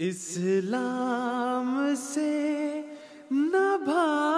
इस्लाम से न भाग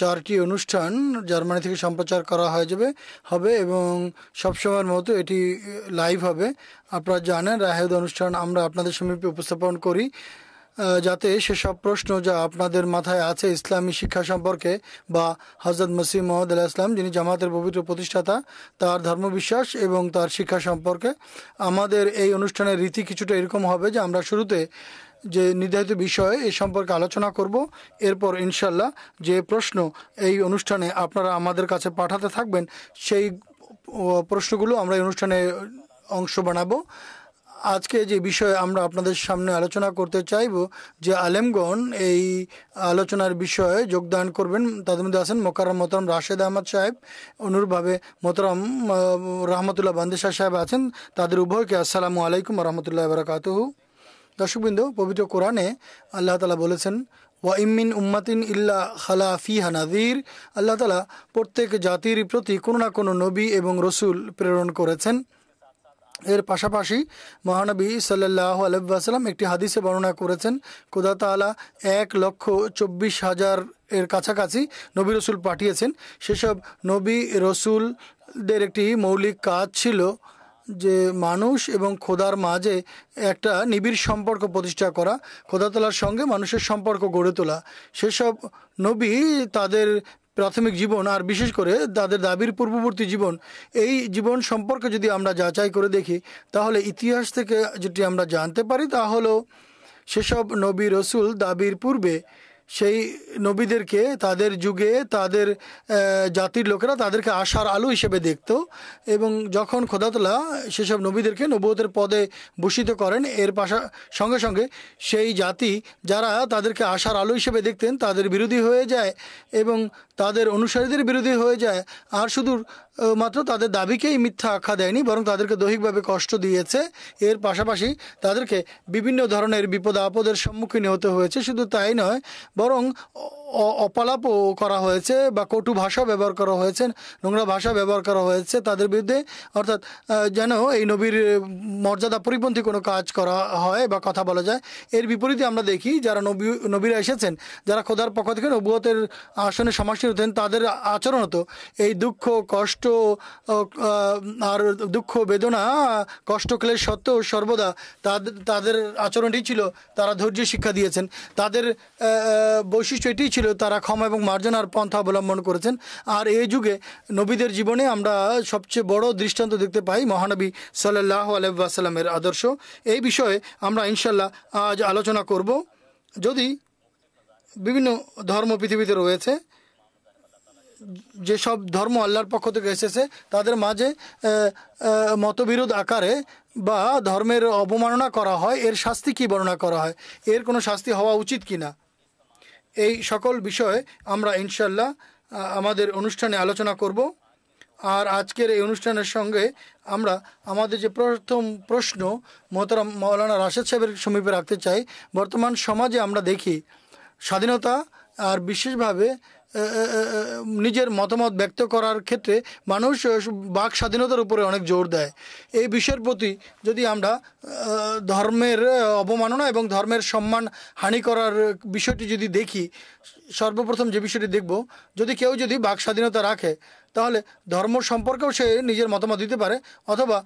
চারটি অনুষ্ঠান জার্মানি থেকে সম্প্রচার করা হয়ে যাবে হবে এবং সবসময়ের মতো এটি লাইভ হবে আপনারা জানেন রাহেদ অনুষ্ঠান আমরা আপনাদের সমীপে উপস্থাপন করি যাতে সেসব প্রশ্ন যা আপনাদের মাথায় আছে ইসলামী শিক্ষা সম্পর্কে বা হজরত মসিম মোহাম্মদ আল্লাহ ইসলাম যিনি জামাতের পবিত্র প্রতিষ্ঠাতা তার ধর্মবিশ্বাস এবং তার শিক্ষা সম্পর্কে আমাদের এই অনুষ্ঠানের রীতি কিছুটা এরকম হবে যে আমরা শুরুতে যে নির্ধারিত বিষয়ে এ সম্পর্কে আলোচনা করব এরপর ইনশাল্লাহ যে প্রশ্ন এই অনুষ্ঠানে আপনারা আমাদের কাছে পাঠাতে থাকবেন সেই প্রশ্নগুলো আমরা এই অনুষ্ঠানে অংশ বানাবো আজকে যে বিষয়ে আমরা আপনাদের সামনে আলোচনা করতে চাইব যে আলেমগণ এই আলোচনার বিষয়ে যোগদান করবেন তাদের মধ্যে আছেন মোকারম মোতারম রাশেদ আহমদ সাহেব অনুরূপভাবে মোতারম রহমতুল্লাহ বান্দেশা সাহেব আছেন তাদের উভয়কে আসসালামু আলাইকুম রহমতুল্লাহ বারকাতহু দর্শকবৃন্দ পবিত্র কোরআনে আল্লাহ তালা বলেছেন ওয়া ইমিন উম্মাতিন ইল্লা খালা ফিহা হানাদির আল্লাহ তালা প্রত্যেক জাতির প্রতি কোনো না কোনো নবী এবং রসুল প্রেরণ করেছেন এর পাশাপাশি মহানবী সাল্লাহ আলহাম একটি হাদিসে বর্ণনা করেছেন কোদাতালা এক লক্ষ চব্বিশ হাজার এর কাছাকাছি নবী রসুল পাঠিয়েছেন সেসব নবী রসুলদের একটি মৌলিক কাজ ছিল যে মানুষ এবং খোদার মাঝে একটা নিবিড় সম্পর্ক প্রতিষ্ঠা করা খোদা তোলার সঙ্গে মানুষের সম্পর্ক গড়ে তোলা সেসব নবী তাদের প্রাথমিক জীবন আর বিশেষ করে তাদের দাবির পূর্ববর্তী জীবন এই জীবন সম্পর্কে যদি আমরা যাচাই করে দেখি তাহলে ইতিহাস থেকে যেটি আমরা জানতে পারি তা হলো সেসব নবী রসুল দাবির পূর্বে সেই নবীদেরকে তাদের যুগে তাদের জাতির লোকেরা তাদেরকে আশার আলো হিসেবে দেখত এবং যখন খোদাতলা সেসব নবীদেরকে নবতের পদে ভূষিত করেন এর পাশা সঙ্গে সঙ্গে সেই জাতি যারা তাদেরকে আশার আলো হিসেবে দেখতেন তাদের বিরোধী হয়ে যায় এবং তাদের অনুসারীদের বিরোধী হয়ে যায় আর শুধু মাত্র তাদের দাবিকেই মিথ্যা আখ্যা দেয়নি বরং তাদেরকে দৈহিকভাবে কষ্ট দিয়েছে এর পাশাপাশি তাদেরকে বিভিন্ন ধরনের বিপদ আপদের সম্মুখীন হতে হয়েছে শুধু তাই নয় বরং অপালাপ করা হয়েছে বা কটু ভাষা ব্যবহার করা হয়েছে নোংরা ভাষা ব্যবহার করা হয়েছে তাদের বিরুদ্ধে অর্থাৎ যেন এই নবীর মর্যাদা পরিপন্থী কোনো কাজ করা হয় বা কথা বলা যায় এর বিপরীতে আমরা দেখি যারা নবী নবীরা এসেছেন যারা খোদার পক্ষ থেকে নবুয়তের আসনে সমাসীন হতেন তাদের আচরণ হতো এই দুঃখ কষ্ট আর দুঃখ বেদনা কষ্ট ক্লেশ সত্ত্বেও সর্বদা তাদের তাদের আচরণটি ছিল তারা ধৈর্য শিক্ষা দিয়েছেন তাদের বৈশিষ্ট্য এটি ছিল ছিল তারা ক্ষমা এবং মার্জনার পন্থা অবলম্বন করেছেন আর এই যুগে নবীদের জীবনে আমরা সবচেয়ে বড় দৃষ্টান্ত দেখতে পাই মহানবী সাল্লাহ আলহামের আদর্শ এই বিষয়ে আমরা ইনশাল্লাহ আজ আলোচনা করব যদি বিভিন্ন ধর্ম পৃথিবীতে রয়েছে যেসব ধর্ম আল্লাহর পক্ষ থেকে এসেছে তাদের মাঝে মতবিরোধ আকারে বা ধর্মের অবমাননা করা হয় এর শাস্তি কি বর্ণনা করা হয় এর কোনো শাস্তি হওয়া উচিত কিনা এই সকল বিষয়ে আমরা ইনশাল্লাহ আমাদের অনুষ্ঠানে আলোচনা করব আর আজকের এই অনুষ্ঠানের সঙ্গে আমরা আমাদের যে প্রথম প্রশ্ন মোহতারাম মৌলানা রাশেদ সাহেবের সমীপে রাখতে চাই বর্তমান সমাজে আমরা দেখি স্বাধীনতা আর বিশেষভাবে নিজের মতামত ব্যক্ত করার ক্ষেত্রে মানুষ বাক স্বাধীনতার উপরে অনেক জোর দেয় এই বিষয়ের প্রতি যদি আমরা ধর্মের অবমাননা এবং ধর্মের সম্মান হানি করার বিষয়টি যদি দেখি সর্বপ্রথম যে বিষয়টি দেখব যদি কেউ যদি বাক স্বাধীনতা রাখে তাহলে ধর্ম সম্পর্কেও সে নিজের মতামত দিতে পারে অথবা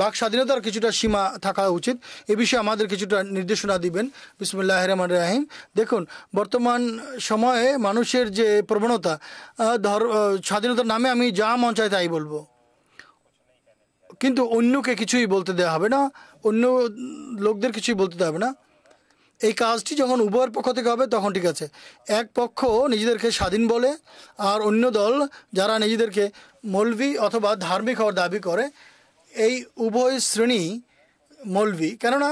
বাক স্বাধীনতার কিছুটা সীমা থাকা উচিত এ বিষয়ে আমাদের কিছুটা নির্দেশনা দিবেন বিসমুল্লাহ রহমান রাহিম দেখুন বর্তমান সময়ে মানুষের যে প্রবণতা ধর স্বাধীনতার নামে আমি যা মন চাই তাই বলবো কিন্তু অন্যকে কিছুই বলতে দেওয়া হবে না অন্য লোকদের কিছুই বলতে দেওয়া হবে না এই কাজটি যখন উভয়ের পক্ষ থেকে হবে তখন ঠিক আছে এক পক্ষ নিজেদেরকে স্বাধীন বলে আর অন্য দল যারা নিজেদেরকে মৌলভি অথবা ধার্মিক হওয়ার দাবি করে এই উভয় শ্রেণী মৌলভি কেননা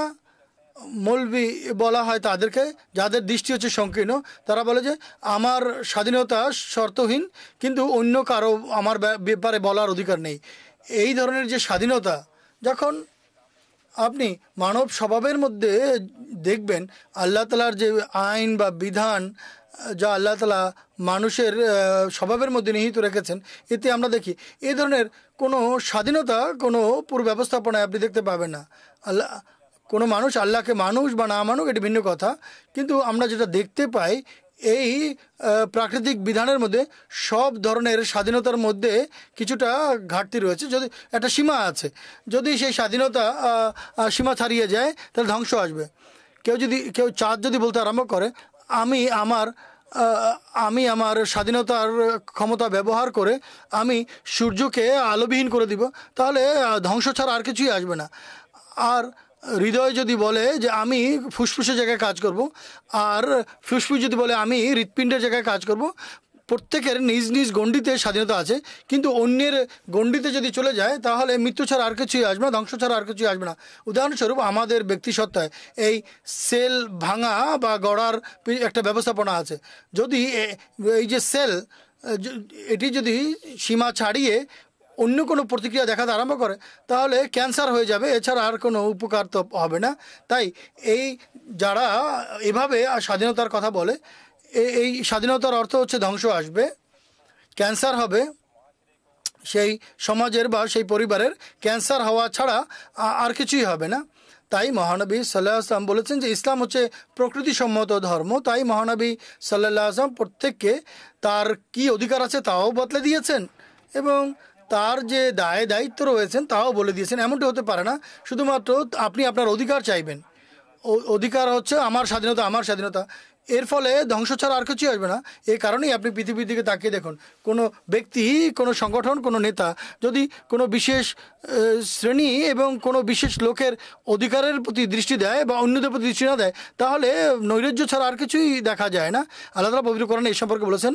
মৌলভি বলা হয় তাদেরকে যাদের দৃষ্টি হচ্ছে সংকীর্ণ তারা বলে যে আমার স্বাধীনতা শর্তহীন কিন্তু অন্য কারো আমার ব্যাপারে বলার অধিকার নেই এই ধরনের যে স্বাধীনতা যখন আপনি মানব স্বভাবের মধ্যে দেখবেন আল্লাহ তালার যে আইন বা বিধান যা আল্লাহ তালা মানুষের স্বভাবের মধ্যে নিহিত রেখেছেন এতে আমরা দেখি এই ধরনের কোনো স্বাধীনতা কোনো পুর ব্যবস্থাপনায় আপনি দেখতে পাবেন না আল্লাহ কোনো মানুষ আল্লাহকে মানুষ বা না মানুক এটি ভিন্ন কথা কিন্তু আমরা যেটা দেখতে পাই এই প্রাকৃতিক বিধানের মধ্যে সব ধরনের স্বাধীনতার মধ্যে কিছুটা ঘাটতি রয়েছে যদি একটা সীমা আছে যদি সেই স্বাধীনতা সীমা ছাড়িয়ে যায় তাহলে ধ্বংস আসবে কেউ যদি কেউ চাঁদ যদি বলতে আরম্ভ করে আমি আমার আমি আমার স্বাধীনতার ক্ষমতা ব্যবহার করে আমি সূর্যকে আলোবিহীন করে দিব তাহলে ধ্বংস ছাড়া আর কিছুই আসবে না আর হৃদয় যদি বলে যে আমি ফুসফুসের জায়গায় কাজ করব আর ফুসফুস যদি বলে আমি হৃৎপিণ্ডের জায়গায় কাজ করব প্রত্যেকের নিজ নিজ গণ্ডিতে স্বাধীনতা আছে কিন্তু অন্যের গণ্ডিতে যদি চলে যায় তাহলে মৃত্যু ছাড়া আর কিছুই আসবে না ধ্বংস ছাড়া আর কিছুই আসবে না উদাহরণস্বরূপ আমাদের ব্যক্তিসত্ত্বায় এই সেল ভাঙা বা গড়ার একটা ব্যবস্থাপনা আছে যদি এই যে সেল এটি যদি সীমা ছাড়িয়ে অন্য কোনো প্রতিক্রিয়া দেখাতে আরম্ভ করে তাহলে ক্যান্সার হয়ে যাবে এছাড়া আর কোনো উপকার তো হবে না তাই এই যারা এভাবে স্বাধীনতার কথা বলে এই স্বাধীনতার অর্থ হচ্ছে ধ্বংস আসবে ক্যান্সার হবে সেই সমাজের বা সেই পরিবারের ক্যান্সার হওয়া ছাড়া আর কিছুই হবে না তাই মহানবী সাল্লাহ আসলাম বলেছেন যে ইসলাম হচ্ছে প্রকৃতিসম্মত ধর্ম তাই মহানবী সাল্লাহ আসলাম প্রত্যেককে তার কি অধিকার আছে তাও বদলে দিয়েছেন এবং তার যে দায় দায়িত্ব রয়েছেন তাও বলে দিয়েছেন এমনটি হতে পারে না শুধুমাত্র আপনি আপনার অধিকার চাইবেন অধিকার হচ্ছে আমার স্বাধীনতা আমার স্বাধীনতা এর ফলে ধ্বংস ছাড়া আর কিছুই আসবে না এ কারণেই আপনি পৃথিবীর দিকে তাকিয়ে দেখুন কোনো ব্যক্তি কোনো সংগঠন কোনো নেতা যদি কোনো বিশেষ শ্রেণী এবং কোনো বিশেষ লোকের অধিকারের প্রতি দৃষ্টি দেয় বা অন্যদের প্রতি দৃষ্টি না দেয় তাহলে নৈরাজ্য ছাড়া আর কিছুই দেখা যায় না আল্লাহ তালা পবিত্র করেন এই সম্পর্কে বলেছেন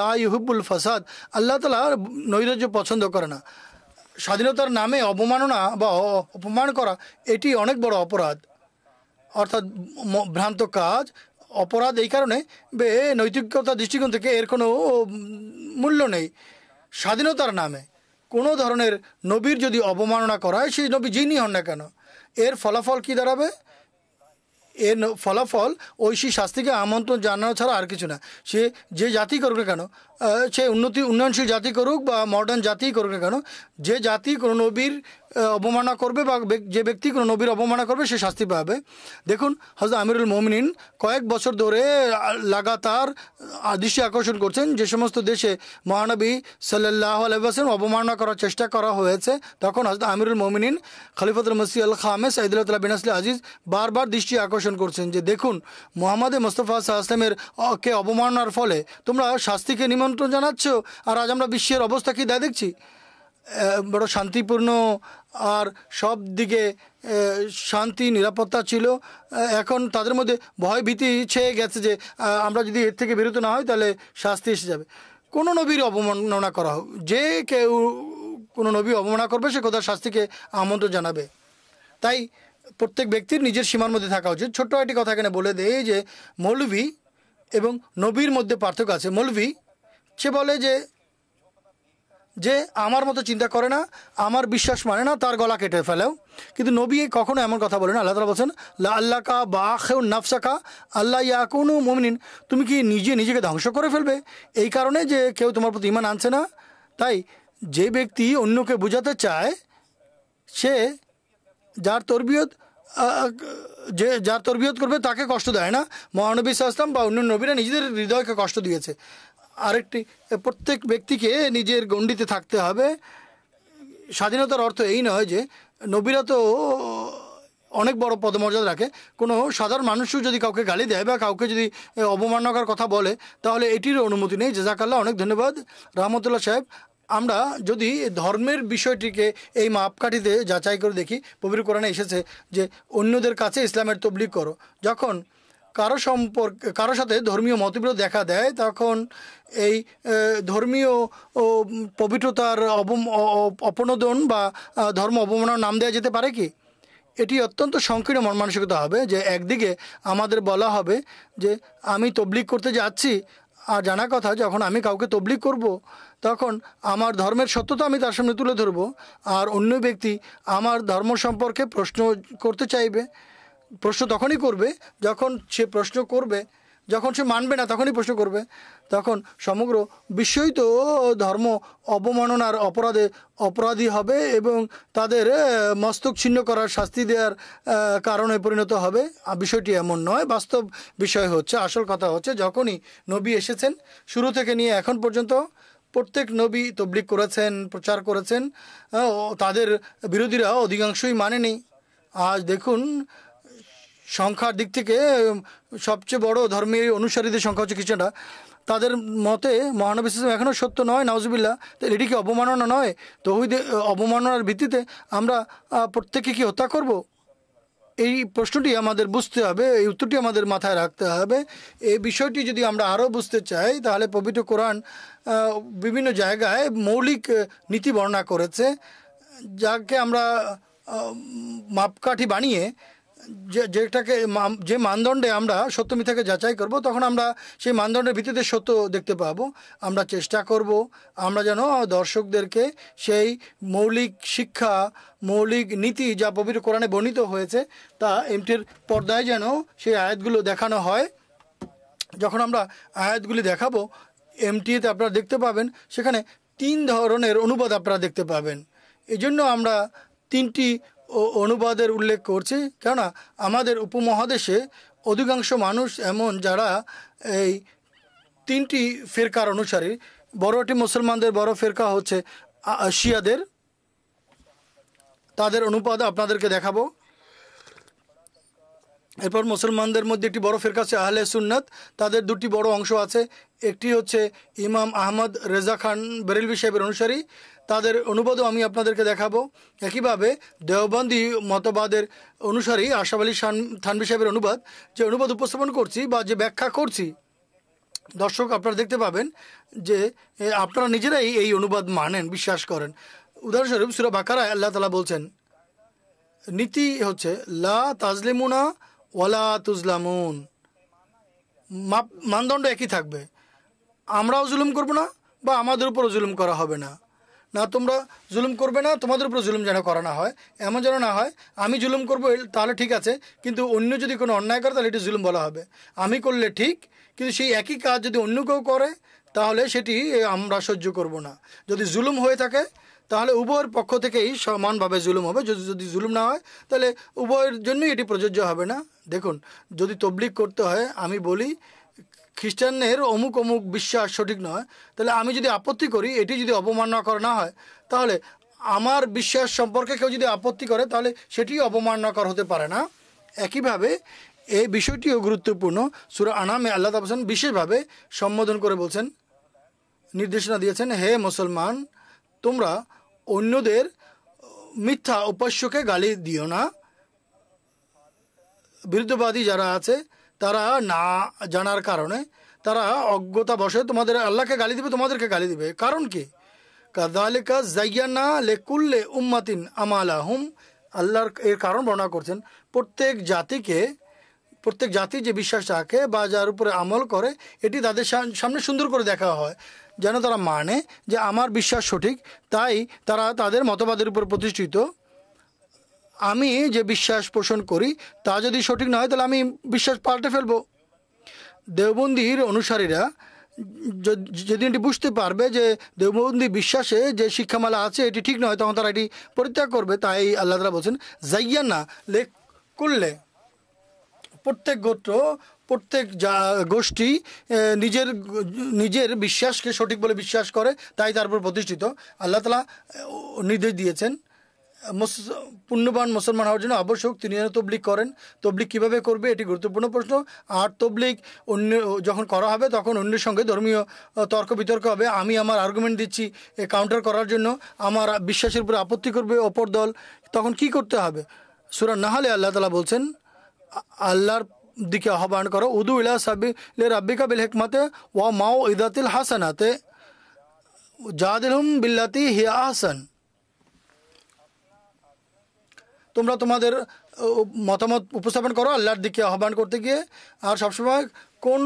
লা ইহুবুল ফাসাদ আল্লাহ তালা নৈরাজ্য পছন্দ করে না স্বাধীনতার নামে অবমাননা বা অপমান করা এটি অনেক বড় অপরাধ অর্থাৎ ভ্রান্ত কাজ অপরাধ এই কারণে বে নৈতিকতা দৃষ্টিকোণ থেকে এর কোনো মূল্য নেই স্বাধীনতার নামে কোনো ধরনের নবীর যদি অবমাননা করা হয় সেই নবী যিনি হন না কেন এর ফলাফল কি দাঁড়াবে এর ফলাফল ঐশী শাস্তিকে আমন্ত্রণ জানানো ছাড়া আর কিছু না সে যে জাতি করবে কেন সে উন্নতি উন্নয়নশীল জাতি করুক বা মডার্ন জাতি করুক না কেন যে জাতি কোনো নবীর অবমাননা করবে বা যে ব্যক্তি কোনো নবীর অবমাননা করবে সে শাস্তি পাবে দেখুন হজরত আমিরুল মোমিনিন কয়েক বছর ধরে লাগাতার দৃষ্টি আকর্ষণ করছেন যে সমস্ত দেশে মহানবী সাল্লাহ আলহাম অবমাননা করার চেষ্টা করা হয়েছে তখন হজরত আমিরুল মোমিনিন খলিফতুল মসি আল খামে আইদুল্লাহ বিনাসল আজিজ বারবার দৃষ্টি আকর্ষণ করছেন যে দেখুন মোহাম্মদ মোস্তফা সাহা আসলামের কে অবমাননার ফলে তোমরা শাস্তিকে নিমন আমন্ত্রণ জানাচ্ছ আর আজ আমরা বিশ্বের অবস্থা কী দেয় দেখছি বড় শান্তিপূর্ণ আর সব দিকে শান্তি নিরাপত্তা ছিল এখন তাদের মধ্যে ভয় ভীতি ছেয়ে গেছে যে আমরা যদি এর থেকে বিরত না হয় তাহলে শাস্তি এসে যাবে কোনো নবীর অবমাননা করা হোক যে কেউ কোনো নবী অবমাননা করবে সে কোথাও শাস্তিকে আমন্ত্রণ জানাবে তাই প্রত্যেক ব্যক্তির নিজের সীমার মধ্যে থাকা উচিত ছোট্ট একটি কথা এখানে বলে দেয় যে মৌলভী এবং নবীর মধ্যে পার্থক্য আছে মৌলভী সে বলে যে যে আমার মতো চিন্তা করে না আমার বিশ্বাস মানে না তার গলা কেটে ফেলেও কিন্তু নবী কখনো এমন কথা বলে না আল্লাহ তালা বলছেন লা আল্লাহ কা বা খেউ নাফসাকা আল্লাহ ইয়াকুনু মমিন তুমি কি নিজে নিজেকে ধ্বংস করে ফেলবে এই কারণে যে কেউ তোমার প্রতি ইমান আনছে না তাই যে ব্যক্তি অন্যকে বোঝাতে চায় সে যার তরবিয়ত যে যার তরবিয়ত করবে তাকে কষ্ট দেয় না মহানবী সাহসলাম বা অন্য নবীরা নিজেদের হৃদয়কে কষ্ট দিয়েছে আরেকটি প্রত্যেক ব্যক্তিকে নিজের গণ্ডিতে থাকতে হবে স্বাধীনতার অর্থ এই নয় যে নবীরা তো অনেক বড় পদমর্যাদা রাখে কোনো সাধারণ মানুষও যদি কাউকে গালি দেয় বা কাউকে যদি অবমাননাকার কথা বলে তাহলে এটির অনুমতি নেই জাজাকাল্লাহ অনেক ধন্যবাদ রহমতুল্লাহ সাহেব আমরা যদি ধর্মের বিষয়টিকে এই মাপকাঠিতে যাচাই করে দেখি পবির কোরআনে এসেছে যে অন্যদের কাছে ইসলামের তবলিক করো যখন কারো সম্পর্কে কারো সাথে ধর্মীয় মতবিরোধ দেখা দেয় তখন এই ধর্মীয় পবিত্রতার অপনোদন বা ধর্ম অবমাননার নাম দেওয়া যেতে পারে কি এটি অত্যন্ত সংকীর্ণ মন মানসিকতা হবে যে একদিকে আমাদের বলা হবে যে আমি তবলিক করতে যাচ্ছি আর জানা কথা যখন আমি কাউকে তবলিক করব। তখন আমার ধর্মের সত্যতা আমি তার সামনে তুলে ধরব আর অন্য ব্যক্তি আমার ধর্ম সম্পর্কে প্রশ্ন করতে চাইবে প্রশ্ন তখনই করবে যখন সে প্রশ্ন করবে যখন সে মানবে না তখনই প্রশ্ন করবে তখন সমগ্র বিশ্বই তো ধর্ম অবমাননার অপরাধে অপরাধী হবে এবং তাদের মস্তক ছিন্ন করার শাস্তি দেওয়ার কারণে পরিণত হবে বিষয়টি এমন নয় বাস্তব বিষয় হচ্ছে আসল কথা হচ্ছে যখনই নবী এসেছেন শুরু থেকে নিয়ে এখন পর্যন্ত প্রত্যেক নবী তবলিক করেছেন প্রচার করেছেন তাদের বিরোধীরা অধিকাংশই মানেনি আজ দেখুন সংখ্যার দিক থেকে সবচেয়ে বড় ধর্মের অনুসারীদের সংখ্যা হচ্ছে খ্রিস্টানরা তাদের মতে মহানবী সিস্টেম এখনও সত্য নয় নাউজবিল্লা এটি কি অবমাননা নয় তহিদে অবমাননার ভিত্তিতে আমরা প্রত্যেকে কি হত্যা করব এই প্রশ্নটি আমাদের বুঝতে হবে এই উত্তরটি আমাদের মাথায় রাখতে হবে এই বিষয়টি যদি আমরা আরও বুঝতে চাই তাহলে পবিত্র কোরআন বিভিন্ন জায়গায় মৌলিক নীতি বর্ণনা করেছে যাকে আমরা মাপকাঠি বানিয়ে যে যেটাকে যে মানদণ্ডে আমরা সত্য মিথ্যাকে যাচাই করব তখন আমরা সেই মানদণ্ডের ভিত্তিতে সত্য দেখতে পাব আমরা চেষ্টা করব আমরা যেন দর্শকদেরকে সেই মৌলিক শিক্ষা মৌলিক নীতি যা পবিত্র কোরআনে বর্ণিত হয়েছে তা এমটির পর্দায় যেন সেই আয়াতগুলো দেখানো হয় যখন আমরা আয়াতগুলি দেখাবো এমটিতে আপনারা দেখতে পাবেন সেখানে তিন ধরনের অনুবাদ আপনারা দেখতে পাবেন এজন্য আমরা তিনটি ও অনুবাদের উল্লেখ করছি কেননা আমাদের উপমহাদেশে অধিকাংশ মানুষ এমন যারা এই তিনটি ফেরকার অনুসারী বড়টি মুসলমানদের বড় ফেরকা হচ্ছে শিয়াদের তাদের অনুপাত আপনাদেরকে দেখাবো এরপর মুসলমানদের মধ্যে একটি বড় ফেরকা আছে আহলে সুন্নাত তাদের দুটি বড় অংশ আছে একটি হচ্ছে ইমাম আহমদ রেজা খান বেরেলভি সাহেবের অনুসারী তাদের অনুবাদও আমি আপনাদেরকে দেখাবো একইভাবে দেওবন্দি মতবাদের অনুসারী আশাফ আলী থানবি সাহেবের অনুবাদ যে অনুবাদ উপস্থাপন করছি বা যে ব্যাখ্যা করছি দর্শক আপনারা দেখতে পাবেন যে আপনারা নিজেরাই এই অনুবাদ মানেন বিশ্বাস করেন উদাহরণস্বরূপ সুরা বাকারায় আল্লাহ তালা বলছেন নীতি হচ্ছে লা তাজলিমুনা ওয়ালা তুজলামুন মাপ মানদণ্ড একই থাকবে আমরাও জুলুম করব না বা আমাদের উপরও জুলুম করা হবে না না তোমরা জুলুম করবে না তোমাদের উপরে জুলুম যেন করা না হয় এমন যেন না হয় আমি জুলুম করবো তাহলে ঠিক আছে কিন্তু অন্য যদি কোনো অন্যায় করে তাহলে এটি জুলুম বলা হবে আমি করলে ঠিক কিন্তু সেই একই কাজ যদি অন্য কেউ করে তাহলে সেটি আমরা সহ্য করব না যদি জুলুম হয়ে থাকে তাহলে উভয়ের পক্ষ থেকেই সমানভাবে জুলুম হবে যদি যদি জুলুম না হয় তাহলে উভয়ের জন্যই এটি প্রযোজ্য হবে না দেখুন যদি তবলিক করতে হয় আমি বলি খ্রিস্টানদের অমুক অমুক বিশ্বাস সঠিক নয় তাহলে আমি যদি আপত্তি করি এটি যদি অবমাননা না হয় তাহলে আমার বিশ্বাস সম্পর্কে কেউ যদি আপত্তি করে তাহলে সেটি অবমাননাকর হতে পারে না একইভাবে এই বিষয়টিও গুরুত্বপূর্ণ সুর আনামে আল্লাহ তাবসান বিশেষভাবে সম্বোধন করে বলছেন নির্দেশনা দিয়েছেন হে মুসলমান তোমরা অন্যদের মিথ্যা উপাস্যকে গালি দিও না বিরুদ্ধবাদী যারা আছে তারা না জানার কারণে তারা অজ্ঞতা বসে তোমাদের আল্লাহকে গালি দিবে তোমাদেরকে গালি দিবে কারণ কি কাদালিকা জাইয়ানা লেকুল্লে উম্মাতিন আমাল আহম আল্লাহর এর কারণ বর্ণনা করছেন প্রত্যেক জাতিকে প্রত্যেক জাতি যে বিশ্বাস রাখে বা যার উপরে আমল করে এটি তাদের সামনে সুন্দর করে দেখা হয় যেন তারা মানে যে আমার বিশ্বাস সঠিক তাই তারা তাদের মতবাদের উপর প্রতিষ্ঠিত আমি যে বিশ্বাস পোষণ করি তা যদি সঠিক না হয় তাহলে আমি বিশ্বাস পাল্টে ফেলবো দেবন্দির অনুসারীরা যদি এটি বুঝতে পারবে যে দেববন্দি বিশ্বাসে যে শিক্ষামালা আছে এটি ঠিক নয় তখন তারা এটি পরিত্যাগ করবে তাই আল্লাহ তালা বলছেন যাইয়া না লেখ করলে প্রত্যেক গোত্র প্রত্যেক যা গোষ্ঠী নিজের নিজের বিশ্বাসকে সঠিক বলে বিশ্বাস করে তাই তার উপর প্রতিষ্ঠিত আল্লাহ তালা নির্দেশ দিয়েছেন পুণ্যবান মুসলমান হওয়ার জন্য আবশ্যক তিনি যেন তবলিক করেন তবলিক কিভাবে করবে এটি গুরুত্বপূর্ণ প্রশ্ন আর তবলিক অন্য যখন করা হবে তখন অন্যের সঙ্গে ধর্মীয় তর্ক বিতর্ক হবে আমি আমার আর্গুমেন্ট দিচ্ছি কাউন্টার করার জন্য আমার বিশ্বাসের উপরে আপত্তি করবে অপর দল তখন কি করতে হবে সুরা নাহালে আল্লাহ তালা বলছেন আল্লাহর দিকে আহ্বান করো উদু ইলা সাবিলে রাব্বিকা বিল হেকমাতে ওয়া মাও ইদাতিল হাসানাতে জাদিল হুম বিল্লাতি হিয়া আহসান তোমরা তোমাদের মতামত উপস্থাপন করো আল্লাহর দিকে আহ্বান করতে গিয়ে আর সবসময় কোন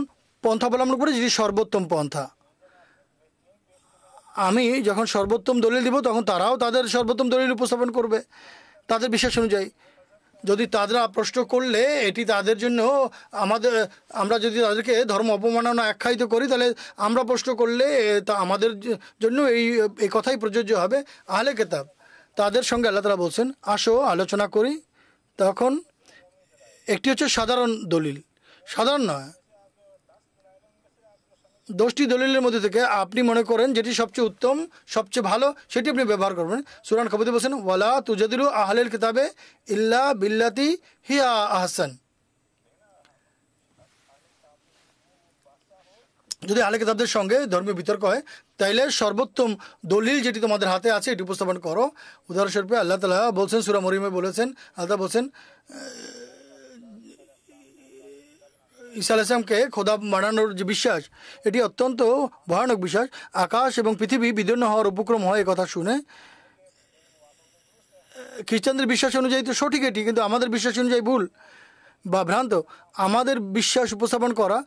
পন্থা অবলম্বন করে যেটি সর্বোত্তম পন্থা আমি যখন সর্বোত্তম দলিল দিব তখন তারাও তাদের সর্বোত্তম দলিল উপস্থাপন করবে তাদের বিশ্বাস অনুযায়ী যদি তারা প্রশ্ন করলে এটি তাদের জন্য আমাদের আমরা যদি তাদেরকে ধর্ম অপমাননা আখ্যায়িত করি তাহলে আমরা প্রশ্ন করলে তা আমাদের জন্য এই এই কথাই প্রযোজ্য হবে আহলে কেতাব তাদের সঙ্গে আল্লাহ তালা বলছেন আসো আলোচনা করি তখন একটি হচ্ছে সাধারণ দলিল সাধারণ নয় দশটি দলিলের মধ্যে থেকে আপনি মনে করেন যেটি সবচেয়ে উত্তম সবচেয়ে ভালো সেটি আপনি ব্যবহার করবেন সুরান খবর বলছেন ওয়ালা তুজাদিলু আহলের কিতাবে ইল্লা বিল্লাতি হিয়া আহসান যদি আলে কিতাবদের সঙ্গে ধর্মীয় বিতর্ক হয় তাইলে সর্বোত্তম দলিল যেটি তোমাদের হাতে আছে এটি উপস্থাপন করো উদাহরণস্বরূপে আল্লাহ তালা বলছেন সুরা মরিমে বলেছেন আল্লাহ বলছেন ঈসা আলাইসলামকে খোদা মানানোর যে বিশ্বাস এটি অত্যন্ত ভয়ানক বিশ্বাস আকাশ এবং পৃথিবী বিদীর্ণ হওয়ার উপক্রম হয় কথা শুনে খ্রিস্টানদের বিশ্বাস অনুযায়ী তো সঠিক এটি কিন্তু আমাদের বিশ্বাস অনুযায়ী ভুল বা ভ্রান্ত আমাদের বিশ্বাস উপস্থাপন করা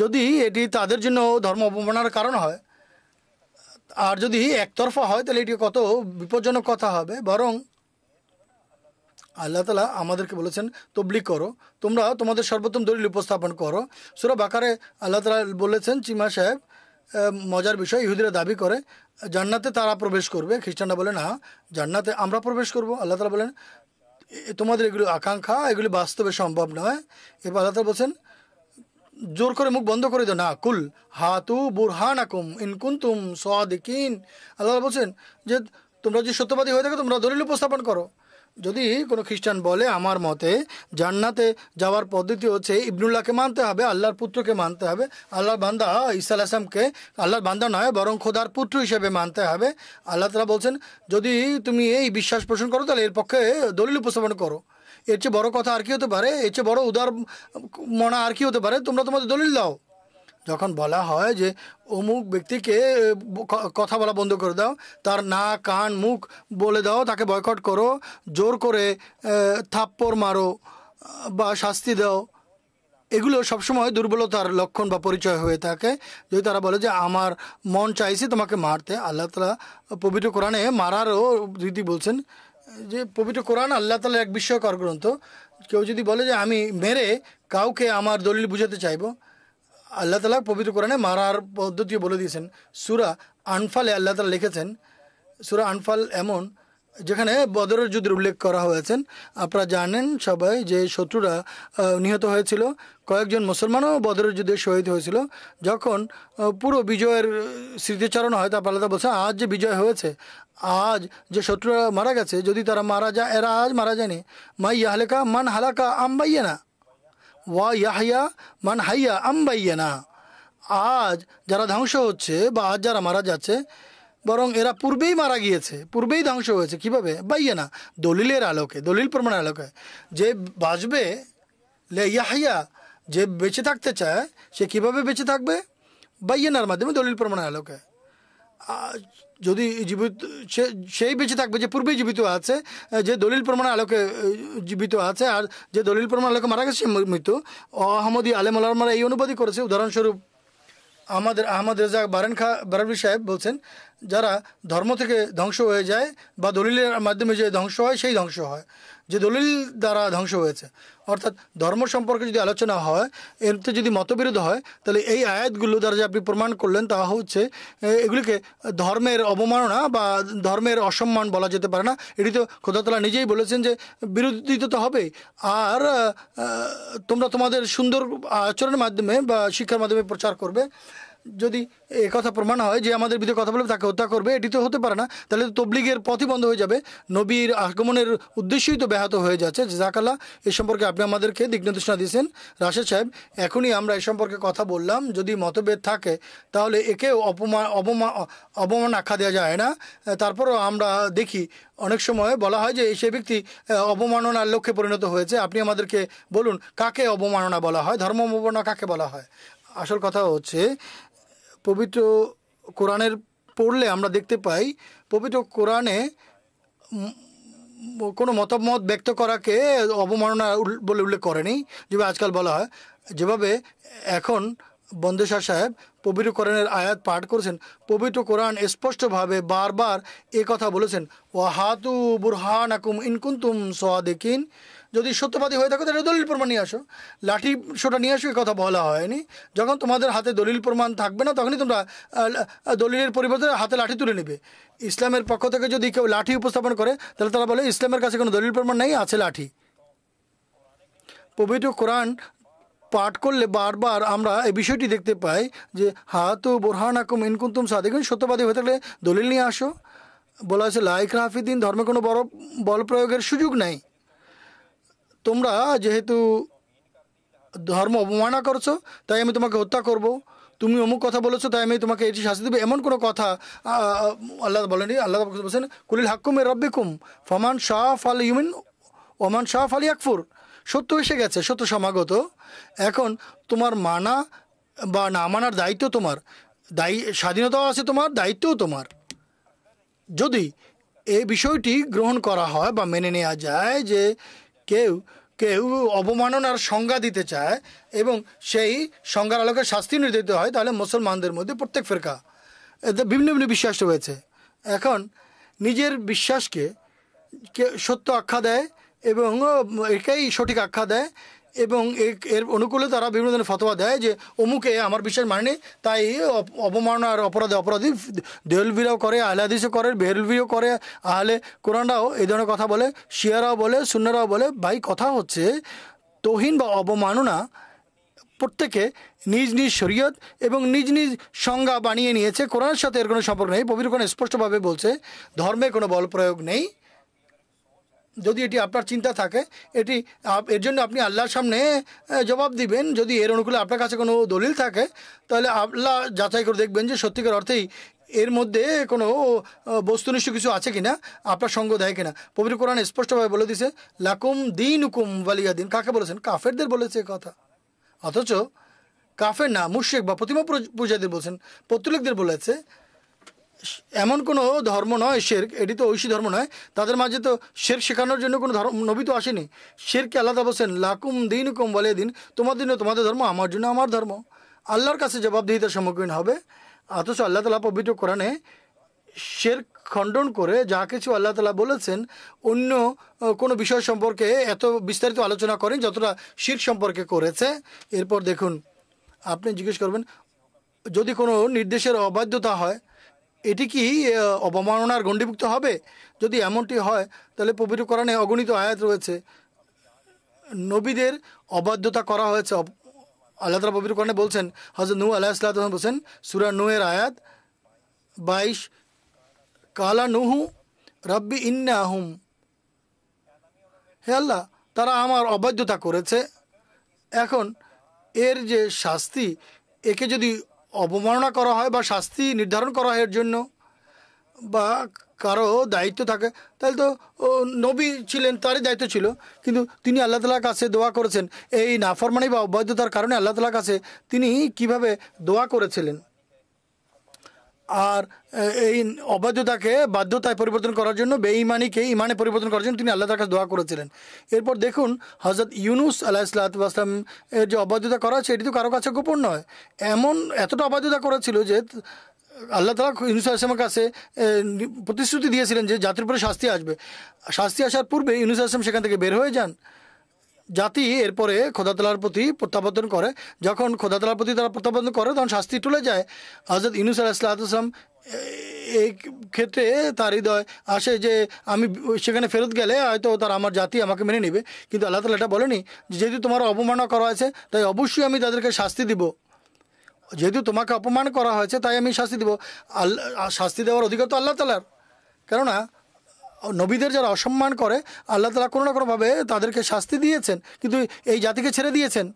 যদি এটি তাদের জন্য ধর্ম অবমাননার কারণ হয় আর যদি একতরফা হয় তাহলে এটি কত বিপজ্জনক কথা হবে বরং আল্লাহ তালা আমাদেরকে বলেছেন তবলিক করো তোমরা তোমাদের সর্বোত্তম দলিল উপস্থাপন করো সুরা বাকারে আল্লাহ তালা বলেছেন চিমা সাহেব মজার বিষয় ইহুদিরা দাবি করে জান্নাতে তারা প্রবেশ করবে খ্রিস্টানরা বলে না জান্নাতে আমরা প্রবেশ করব আল্লাহ তালা বলেন তোমাদের এগুলো আকাঙ্ক্ষা এগুলি বাস্তবে সম্ভব নয় এবার আল্লাহ বলছেন জোর করে মুখ বন্ধ করে দাও না কুল হাতু বুরহান আকুম ইনকুন্তুম সিন আল্লাহ বলছেন যে তোমরা যদি সত্যবাদী হয়ে থাকো তোমরা দলিল উপস্থাপন করো যদি কোনো খ্রিস্টান বলে আমার মতে জান্নাতে যাওয়ার পদ্ধতি হচ্ছে ইবনুল্লাহকে মানতে হবে আল্লাহর পুত্রকে মানতে হবে আল্লাহর বান্দা ইসা আসলামকে আল্লাহর বান্দা নয় বরং খোদার পুত্র হিসেবে মানতে হবে আল্লাহ তালা বলছেন যদি তুমি এই বিশ্বাস পোষণ করো তাহলে এর পক্ষে দলিল উপস্থাপন করো এর চেয়ে বড়ো কথা আর কি হতে পারে এর চেয়ে বড় উদার মনা আর কি হতে পারে তোমরা তোমাদের দলিল দাও যখন বলা হয় যে অমুক ব্যক্তিকে কথা বলা বন্ধ করে দাও তার না কান মুখ বলে দাও তাকে বয়কট করো জোর করে থাপ্পড় মারো বা শাস্তি দাও এগুলো সবসময় দুর্বলতার লক্ষণ বা পরিচয় হয়ে থাকে যদি তারা বলে যে আমার মন চাইছে তোমাকে মারতে আল্লাহ তালা পবিত্র কোরআনে মারারও রীতি বলছেন যে পবিত্র কোরআন আল্লাহ তালা এক বিস্ময়কর গ্রন্থ কেউ যদি বলে যে আমি মেরে কাউকে আমার দলিল বুঝাতে চাইবো আল্লাহ তালা পবিত্র কোরআনে মারার পদ্ধতি বলে দিয়েছেন সুরা আনফালে আল্লাহ তালা লিখেছেন সুরা আনফাল এমন যেখানে বদরের যুদ্ধের উল্লেখ করা হয়েছেন আপনারা জানেন সবাই যে শত্রুরা নিহত হয়েছিল কয়েকজন মুসলমানও বদরের যুদ্ধে শহীদ হয়েছিল যখন পুরো বিজয়ের স্মৃতিচারণ হয় তা আল্লাহ বলছে আজ যে বিজয় হয়েছে আজ যে শত্রুরা মারা গেছে যদি তারা মারা যায় এরা আজ মারা যায়নি মাই হালেকা মান হালাকা আম্বাইয়া না ওয়াহিয়া মান হাইয়া আম্বাইয়ানা আজ যারা ধ্বংস হচ্ছে বা আজ যারা মারা যাচ্ছে বরং এরা পূর্বেই মারা গিয়েছে পূর্বেই ধ্বংস হয়েছে কিভাবে বাইয়ে না দলিলের আলোকে দলিল প্রমাণের আলোকে যে বাঁচবে লে ইয়াহিয়া যে বেঁচে থাকতে চায় সে কিভাবে বেঁচে থাকবে বাইয়ানার মাধ্যমে দলিল প্রমাণের আলোকে যদি জীবিত সেই বেঁচে থাকবে যে পূর্বেই জীবিত আছে যে দলিল প্রমাণ আলোকে জীবিত আছে আর যে দলিল প্রমাণ আলোকে মারা গেছে মৃত্যু আহমদী আলেম আলমারা এই অনুবাদই করেছে উদাহরণস্বরূপ আমাদের আহমদ রেজা বারেন খা বারবি সাহেব বলছেন যারা ধর্ম থেকে ধ্বংস হয়ে যায় বা দলিলের মাধ্যমে যে ধ্বংস হয় সেই ধ্বংস হয় যে দলিল দ্বারা ধ্বংস হয়েছে অর্থাৎ ধর্ম সম্পর্কে যদি আলোচনা হয় এতে যদি মতবিরোধ হয় তাহলে এই আয়াতগুলো দ্বারা যে আপনি প্রমাণ করলেন তা হচ্ছে এগুলিকে ধর্মের অবমাননা বা ধর্মের অসম্মান বলা যেতে পারে না এটি তো খোদাতলা নিজেই বলেছেন যে বিরোধিত তো হবেই আর তোমরা তোমাদের সুন্দর আচরণের মাধ্যমে বা শিক্ষার মাধ্যমে প্রচার করবে যদি এ কথা প্রমাণ হয় যে আমাদের ভিতরে কথা বলে তাকে হত্যা করবে এটি তো হতে পারে না তাহলে তো তবলিগের পথই বন্ধ হয়ে যাবে নবীর আগমনের উদ্দেশ্যই তো ব্যাহত হয়ে যাচ্ছে জাকালা এ সম্পর্কে আপনি আমাদেরকে দিক নির্দেশনা দিয়েছেন রাশেদ সাহেব এখনই আমরা এ সম্পর্কে কথা বললাম যদি মতভেদ থাকে তাহলে একে অপমান অপমান অপমান আখ্যা দেওয়া যায় না তারপরও আমরা দেখি অনেক সময় বলা হয় যে সে ব্যক্তি অবমাননার লক্ষ্যে পরিণত হয়েছে আপনি আমাদেরকে বলুন কাকে অবমাননা বলা হয় ধর্ম অবমাননা কাকে বলা হয় আসল কথা হচ্ছে পবিত্র কোরআনের পড়লে আমরা দেখতে পাই পবিত্র কোরআনে কোনো মতামত ব্যক্ত করাকে অবমাননা বলে উল্লেখ করেনি যেভাবে আজকাল বলা হয় যেভাবে এখন বন্দেশা সাহেব পবিত্র কোরআনের আয়াত পাঠ করেছেন পবিত্র কোরআন স্পষ্টভাবে বারবার এ কথা বলেছেন ওয়াহাতু বুরহান আকুম ইনকুন্তুম সোয়াদেকিন যদি সত্যবাদী হয়ে থাকো তাহলে দলিল প্রমাণ নিয়ে আসো লাঠি শোটা নিয়ে আসো কথা বলা হয়নি যখন তোমাদের হাতে দলিল প্রমাণ থাকবে না তখনই তোমরা দলিলের পরিবর্তে হাতে লাঠি তুলে নেবে ইসলামের পক্ষ থেকে যদি কেউ লাঠি উপস্থাপন করে তাহলে তারা বলে ইসলামের কাছে কোনো দলিল প্রমাণ নেই আছে লাঠি পবিত্র কোরআন পাঠ করলে বারবার আমরা এই বিষয়টি দেখতে পাই যে হাত ও বোরহান আকুম ইনকুন্তুম সাদেকুন সত্যবাদী হয়ে থাকলে দলিল নিয়ে আসো বলা হয়েছে লাইক রাফিদ্দিন ধর্মে কোনো বড় বল প্রয়োগের সুযোগ নেই তোমরা যেহেতু ধর্ম অবমাননা করছো তাই আমি তোমাকে হত্যা করব তুমি অমুক কথা বলেছো তাই আমি তোমাকে এটি শাস্তি দেবো এমন কোনো কথা আল্লাহ বলেনি আল্লাহ বলছেন কুলিল হাক্কুম এ রব্বিকুম ফমান শাহ আল ইউমিন ওমান শাহ আলী আকফুর সত্য এসে গেছে সত্য সমাগত এখন তোমার মানা বা না মানার দায়িত্ব তোমার দায়ী স্বাধীনতাও আছে তোমার দায়িত্বও তোমার যদি এই বিষয়টি গ্রহণ করা হয় বা মেনে নেওয়া যায় যে কেউ কেউ অবমাননার সংজ্ঞা দিতে চায় এবং সেই সংজ্ঞার আলোকে শাস্তি নির্ধারিত হয় তাহলে মুসলমানদের মধ্যে প্রত্যেক ফেরকা এতে বিভিন্ন বিভিন্ন বিশ্বাস রয়েছে এখন নিজের বিশ্বাসকে সত্য আখ্যা দেয় এবং একেই সঠিক আখ্যা দেয় এবং এর অনুকূলে তারা বিভিন্ন ধরনের ফতোয়া দেয় যে অমুকে আমার বিশ্বাস মানে তাই অপমান আর অপরাধে অপরাধী দেহলভিরাও করে আহলে করে বেহলভিও করে আহলে কোরআনরাও এই ধরনের কথা বলে শিয়ারাও বলে সুন্নারাও বলে ভাই কথা হচ্ছে তহিন বা অবমাননা প্রত্যেকে নিজ নিজ শরীয়ত এবং নিজ নিজ সংজ্ঞা বানিয়ে নিয়েছে কোরআনের সাথে এর কোনো সম্পর্ক নেই পবিত্র স্পষ্টভাবে বলছে ধর্মে কোনো বল প্রয়োগ নেই যদি এটি আপনার চিন্তা থাকে এটি এর জন্য আপনি আল্লাহর সামনে জবাব দিবেন যদি এর অনুকূলে আপনার কাছে কোনো দলিল থাকে তাহলে আল্লাহ যাচাই করে দেখবেন যে সত্যিকার অর্থেই এর মধ্যে কোনো বস্তুনিষ্ঠ কিছু আছে কি না আপনার সঙ্গ দেয় কি না পবিত্র কোরআন স্পষ্টভাবে বলে দিছে লাকুম দিন উকুম বালিয়া দিন কাকে বলেছেন কাফেরদের বলেছে কথা অথচ কাফের না মুশেক বা প্রতিমা পূজাদের বলছেন পত্তলিকদের বলেছে এমন কোনো ধর্ম নয় শের এটি তো ঐশী ধর্ম নয় তাদের মাঝে তো শের শেখানোর জন্য কোনো ধর্ম নবী তো আসেনি শেরকে আল্লাহ বলছেন লাকুম দিন কুম বলে দিন তোমার দিনও তোমাদের ধর্ম আমার জন্য আমার ধর্ম আল্লাহর কাছে জবাবদিহিতার সম্মুখীন হবে অথচ আল্লাহ তালা পবিত্র কোরআনে শের খণ্ডন করে যা কিছু আল্লাহ তালা বলেছেন অন্য কোনো বিষয় সম্পর্কে এত বিস্তারিত আলোচনা করেন যতটা শির সম্পর্কে করেছে এরপর দেখুন আপনি জিজ্ঞেস করবেন যদি কোনো নির্দেশের অবাধ্যতা হয় এটি কি অবমাননার গণ্ডিভুক্ত হবে যদি এমনটি হয় তাহলে পবিত্র কোরআনে অগণিত আয়াত রয়েছে নবীদের অবাধ্যতা করা হয়েছে আল্লাহ তালা পবিত্র কোরআনে বলছেন হজরত নু আল্লাহ ইসলাম বলছেন সুরা নুয়ের আয়াত বাইশ কালা নুহু রব্বি ইন্না আহুম হে আল্লাহ তারা আমার অবাধ্যতা করেছে এখন এর যে শাস্তি একে যদি অবমাননা করা হয় বা শাস্তি নির্ধারণ করা হয় এর জন্য বা কারো দায়িত্ব থাকে তাহলে তো নবী ছিলেন তারই দায়িত্ব ছিল কিন্তু তিনি আল্লাহ তালার কাছে দোয়া করেছেন এই নাফরমানি বা অবৈধতার কারণে আল্লাহ তালার কাছে তিনি কিভাবে দোয়া করেছিলেন আর এই অবাধ্যতাকে বাধ্যতায় পরিবর্তন করার জন্য বেঈমানিকে ইমানে পরিবর্তন করার জন্য তিনি আল্লাহ তার কাছে দোয়া করেছিলেন এরপর দেখুন হজরত ইউনুস ইসলাত ইসলাতাম এর যে অবাধ্যতা করা আছে এটি তো কারো কাছে গোপন নয় এমন এতটা অবাধ্যতা করেছিল যে আল্লাহ তালা ইউনুস আসলামের কাছে প্রতিশ্রুতি দিয়েছিলেন যে জাতির উপরে শাস্তি আসবে শাস্তি আসার পূর্বে ইউনুস আসলাম সেখান থেকে বের হয়ে যান জাতি এরপরে খোদাতলার প্রতি প্রত্যাবর্তন করে যখন খোদাতলার প্রতি তারা প্রত্যাবর্তন করে তখন শাস্তি টলে যায় হজরত ইনুস আলাহ ইসলাতাম এই ক্ষেত্রে তার হৃদয় আসে যে আমি সেখানে ফেরত গেলে হয়তো তার আমার জাতি আমাকে মেনে নেবে কিন্তু আল্লাহ তালা এটা বলেনি যেহেতু তোমার অবমাননা করা হয়েছে তাই অবশ্যই আমি তাদেরকে শাস্তি দিব যেহেতু তোমাকে অপমান করা হয়েছে তাই আমি শাস্তি দেবো আল্লা শাস্তি দেওয়ার অধিকার তো আল্লাহ তালার কেননা নবীদের যারা অসম্মান করে আল্লাহ তালা কোনো না কোনোভাবে তাদেরকে শাস্তি দিয়েছেন কিন্তু এই জাতিকে ছেড়ে দিয়েছেন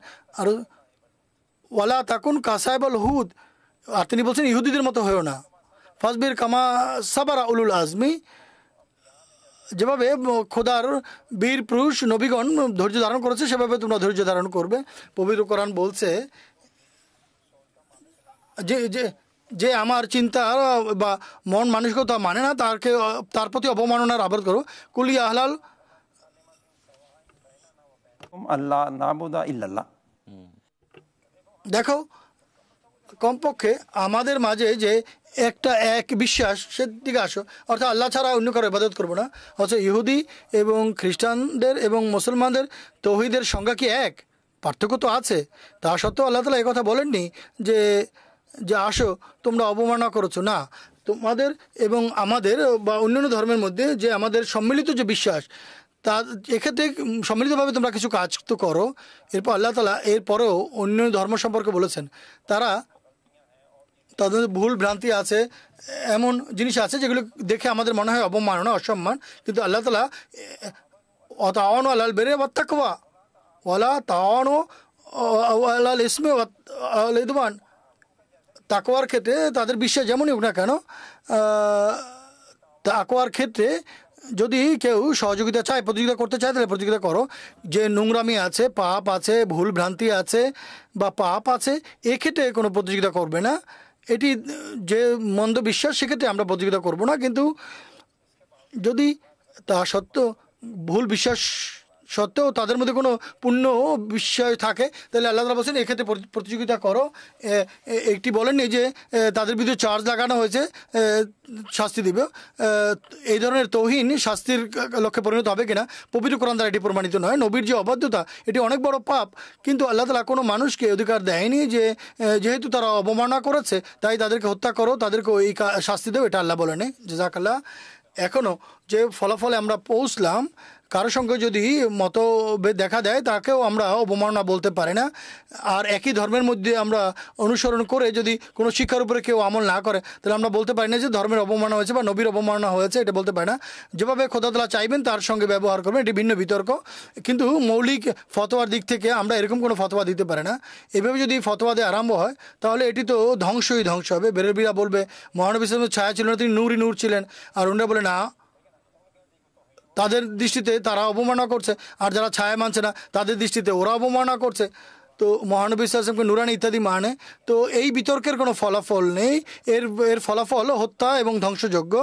আর ওয়ালা তাকুন কাসাইবল হুদ আর তিনি বলছেন ইহুদিদের মতো হয়েও না ফাসবির কামা সাবারা উলুল আজমি যেভাবে খোদার বীর পুরুষ নবীগণ ধৈর্য ধারণ করেছে সেভাবে তোমরা ধৈর্য ধারণ করবে পবিত্র কোরআন বলছে যে যে যে আমার চিন্তা বা মন মানসিকতা মানে না তাকে তার প্রতি অবমাননার আবরত করো কুলি আহলাল আল্লাহ ইল্লাল্লাহ দেখো কমপক্ষে আমাদের মাঝে যে একটা এক বিশ্বাস সেদিকে আসো অর্থাৎ আল্লাহ ছাড়া অন্য কারো ইবাদত করবো না অথচ ইহুদি এবং খ্রিস্টানদের এবং মুসলমানদের তৌহিদের সংজ্ঞা কি এক পার্থক্য তো আছে তা সত্ত্বেও আল্লাহ তালা কথা বলেননি যে যে আসো তোমরা অবমাননা করেছো না তোমাদের এবং আমাদের বা অন্যান্য ধর্মের মধ্যে যে আমাদের সম্মিলিত যে বিশ্বাস তা এক্ষেত্রে সম্মিলিতভাবে তোমরা কিছু কাজ তো করো এরপর আল্লাহ তালা এরপরেও অন্য ধর্ম সম্পর্কে বলেছেন তারা তাদের ভুল ভ্রান্তি আছে এমন জিনিস আছে যেগুলো দেখে আমাদের মনে হয় অবমাননা অসম্মান কিন্তু আল্লাহ তালা তাওয়ানো আল্লাহ বেড়ে অত্যাকুয়া ওয়ালা তাওয়ানো আল্লাহ ইসমে ইদমান তাকোয়ার ক্ষেত্রে তাদের বিশ্বাস যেমনই হোক না কেন তাকোয়ার ক্ষেত্রে যদি কেউ সহযোগিতা চায় প্রতিযোগিতা করতে চায় তাহলে প্রতিযোগিতা করো যে নোংরামি আছে পাপ আছে ভুল ভ্রান্তি আছে বা পাপ আছে এক্ষেত্রে কোনো প্রতিযোগিতা করবে না এটি যে মন্দ বিশ্বাস সেক্ষেত্রে আমরা প্রতিযোগিতা করব না কিন্তু যদি তা সত্ত্বেও ভুল বিশ্বাস সত্ত্বেও তাদের মধ্যে কোনো পূর্ণ বিস্ময় থাকে তাহলে আল্লাহ তালা বলছেন এক্ষেত্রে প্রতিযোগিতা করো একটি বলেননি যে তাদের বিরুদ্ধে চার্জ লাগানো হয়েছে শাস্তি দেবে এই ধরনের তৌহিন শাস্তির লক্ষ্যে পরিণত হবে কিনা পবিত্র কোরআন দ্বারা এটি প্রমাণিত নয় নবীর যে অবাধ্যতা এটি অনেক বড় পাপ কিন্তু আল্লাহ তালা কোনো মানুষকে অধিকার দেয়নি যে যেহেতু তারা অবমাননা করেছে তাই তাদেরকে হত্যা করো তাদেরকে এই শাস্তি দেও এটা আল্লাহ বলেনি আল্লাহ এখনও যে ফলাফলে আমরা পৌঁছলাম কারো সঙ্গে যদি মতভেদ দেখা দেয় তাকেও আমরা অবমাননা বলতে পারি না আর একই ধর্মের মধ্যে আমরা অনুসরণ করে যদি কোনো শিক্ষার উপরে কেউ আমল না করে তাহলে আমরা বলতে পারি না যে ধর্মের অবমাননা হয়েছে বা নবীর অবমাননা হয়েছে এটা বলতে পারি না যেভাবে খোদাতলা চাইবেন তার সঙ্গে ব্যবহার করবেন এটি ভিন্ন বিতর্ক কিন্তু মৌলিক ফতোয়ার দিক থেকে আমরা এরকম কোনো ফতোয়া দিতে পারি না এভাবে যদি ফতোয়া দেওয়া আরম্ভ হয় তাহলে এটি তো ধ্বংসই ধ্বংস হবে বেরবিরা বলবে মহানবী ছায়া ছিল না তিনি নূরই নূর ছিলেন আর অন্যরা বলে না তাদের দৃষ্টিতে তারা অবমাননা করছে আর যারা ছায়া মানছে না তাদের দৃষ্টিতে ওরা অবমাননা করছে তো মহানবী সাহসমকে নুরানি ইত্যাদি মানে তো এই বিতর্কের কোনো ফলাফল নেই এর এর ফলাফল হত্যা এবং ধ্বংসযজ্ঞ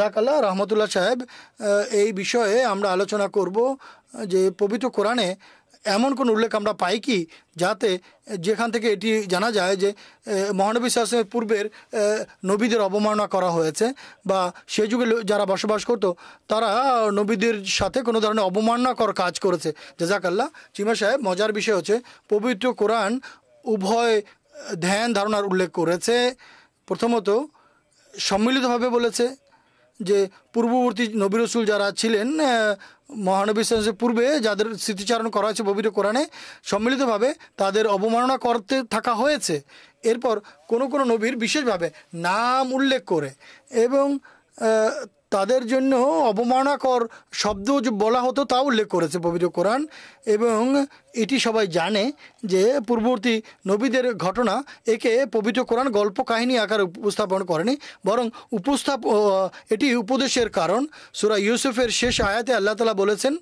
জাকাল্লাহ রহমতুল্লাহ সাহেব এই বিষয়ে আমরা আলোচনা করব যে পবিত্র কোরআনে এমন কোন উল্লেখ আমরা পাই কি যাতে যেখান থেকে এটি জানা যায় যে মহানবী সাহসের পূর্বের নবীদের অবমাননা করা হয়েছে বা সে যুগে যারা বসবাস করত তারা নবীদের সাথে কোনো ধরনের অবমাননাকর কাজ করেছে জাজাকাল্লা চিমা সাহেব মজার বিষয় হচ্ছে পবিত্র কোরআন উভয় ধ্যান ধারণার উল্লেখ করেছে প্রথমত সম্মিলিতভাবে বলেছে যে পূর্ববর্তী নবী রসুল যারা ছিলেন মহানবী পূর্বে যাদের স্মৃতিচারণ করা হয়েছে পবিত্র কোরআনে সম্মিলিতভাবে তাদের অবমাননা করতে থাকা হয়েছে এরপর কোনো কোনো নবীর বিশেষভাবে নাম উল্লেখ করে এবং তাদের জন্য অবমাননাকর শব্দ বলা হতো তা উল্লেখ করেছে পবিত্র কোরআন এবং এটি সবাই জানে যে পূর্ববর্তী নবীদের ঘটনা একে পবিত্র কোরআন গল্প কাহিনী আকারে উপস্থাপন করেনি বরং উপস্থাপ এটি উপদেশের কারণ সুরা ইউসুফের শেষ আয়াতে আল্লাহ তালা বলেছেন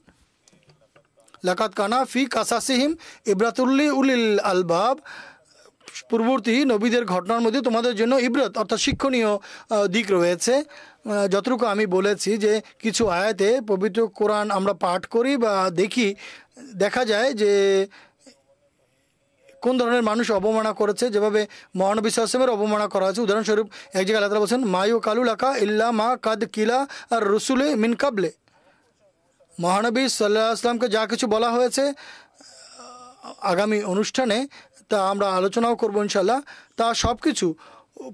লাকাত কানা ফি কাসাসিহিম ইব্রাতুল্লি উলিল আলবাব পূর্ববর্তী নবীদের ঘটনার মধ্যে তোমাদের জন্য ইব্রত অর্থাৎ শিক্ষণীয় দিক রয়েছে যতটুকু আমি বলেছি যে কিছু আয়াতে পবিত্র কোরআন আমরা পাঠ করি বা দেখি দেখা যায় যে কোন ধরনের মানুষ অবমাননা করেছে যেভাবে মহানবী সাহসেমের অবমাননা করা হয়েছে উদাহরণস্বরূপ এক জায়গায় আল্লাহ বলছেন মায়ু কালু লাকা ইল্লা মা কাদ কিলা আর রসুলে মিন কাবলে মহানবী সাল্লাহ আসলামকে যা কিছু বলা হয়েছে আগামী অনুষ্ঠানে তা আমরা আলোচনাও করবো ইনশাল্লাহ তা সব কিছু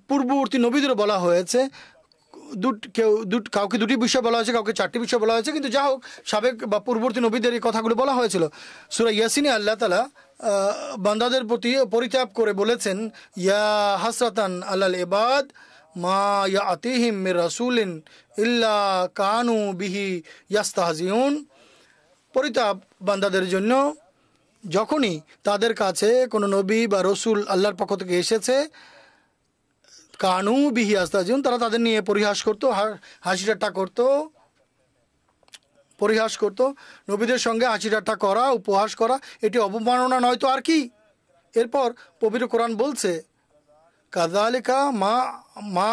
পূর্ববর্তী নবীদের বলা হয়েছে কেউ কাউকে দুটি বিষয় বলা হয়েছে কাউকে চারটি বিষয় বলা হয়েছে কিন্তু যা হোক সাবেক বা পূর্ববর্তী নবীদের এই কথাগুলো বলা হয়েছিল সুরা ইয়াসিনে আল্লাহ তালা বান্দাদের প্রতি পরিত্যাগ করে বলেছেন ইয়া হাসরাতান আল্লাহ এবাদ মা ইয়া আতিহিম মির রাসুলিন ইল্লা কানু বিহি ইয়াস্তাহাজিউন পরিতাপ বান্দাদের জন্য যখনই তাদের কাছে কোনো নবী বা রসুল আল্লাহর পক্ষ থেকে এসেছে কানু বিহি আস্তাজিউন তারা তাদের নিয়ে পরিহাস করতো হাসি ঠাট্টা করতো পরিহাস করত নবীদের সঙ্গে হাসি ঠাট্টা করা উপহাস করা এটি অবমাননা নয় তো আর কি এরপর পবির কোরআন বলছে কাদালিকা মা মা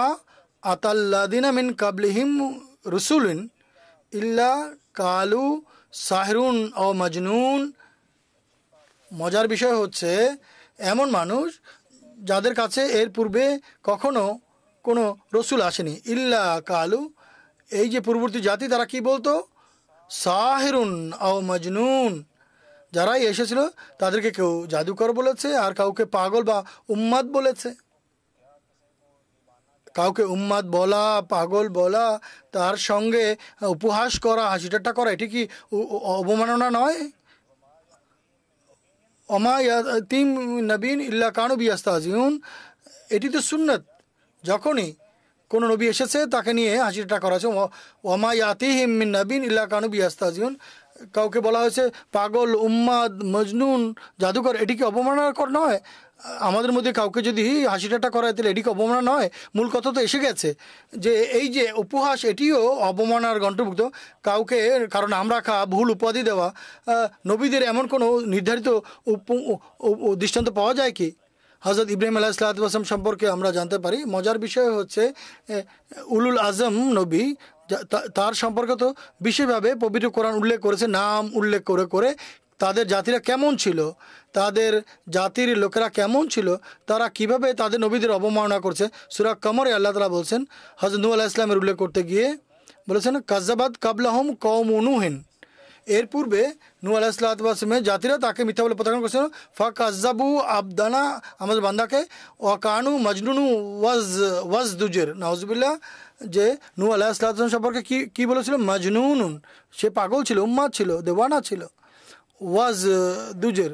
আতাল্লাদিনা মিন কাবলিহিম রসুলিন ইল্লা কালু সাহরুন ও মজনুন মজার বিষয় হচ্ছে এমন মানুষ যাদের কাছে এর পূর্বে কখনো কোনো রসুল আসেনি ইল্লা কালু এই যে পূর্ববর্তী জাতি তারা কি বলতো সাহেরুন আও মজনুন যারাই এসেছিল তাদেরকে কেউ জাদুকর বলেছে আর কাউকে পাগল বা উম্মাদ বলেছে কাউকে উম্মাদ বলা পাগল বলা তার সঙ্গে উপহাস করা হাসিটাটা করা এটি কি অবমাননা নয় অমা ইয়াতিম নবীন ইল্লা কানবি আস্তাজিউন এটি তো সুন্নত যখনই কোনো নবী এসেছে তাকে নিয়ে হাসিটা করা হয়েছে ওমা ইয়াতিহিম মিন নবীন ইল্লা কানবি আস্তাজিউন কাউকে বলা হয়েছে পাগল উম্মাদ মজনুন জাদুকর এটি কি অবমাননাকর নয় আমাদের মধ্যে কাউকে যদি হাসি ঠাট্টা করায় তাহলে এটি অবমাননা নয় মূল কথা তো এসে গেছে যে এই যে উপহাস এটিও অবমাননার গন্তভুক্ত কাউকে কারণ আমরা খা ভুল উপাধি দেওয়া নবীদের এমন কোনো নির্ধারিত দৃষ্টান্ত পাওয়া যায় কি হজরত ইব্রাহিম আলাহ সালাতাম সম্পর্কে আমরা জানতে পারি মজার বিষয় হচ্ছে উলুল আজম নবী তার সম্পর্কে তো বিশেষভাবে পবিত্র কোরআন উল্লেখ করেছে নাম উল্লেখ করে করে তাদের জাতিরা কেমন ছিল তাদের জাতির লোকেরা কেমন ছিল তারা কিভাবে তাদের নবীদের অবমাননা করছে সুরা কমরে আল্লাহ তালা বলছেন হজরত নু আল্লাহ ইসলামের উল্লেখ করতে গিয়ে বলেছেন কাজাবাদ কাবলাহম কৌমনুহেন এর পূর্বে নু আলাহ ইসলাতামের জাতিরা তাকে মিথ্যা বলে প্রত্যাখ্যান করেছিল ফা কাজাবু আবদানা আমাদের বান্দাকে কানু মজনুনু ওয়াজ ওয়াজ দুজের নওয়াজবিল্লা যে নু আল্লাহ ইসলাতাম সম্পর্কে কী কী বলেছিল মজনুনুন সে পাগল ছিল উম্মাদ ছিল দেওয়ানা ছিল ওয়াজ uh, দুজের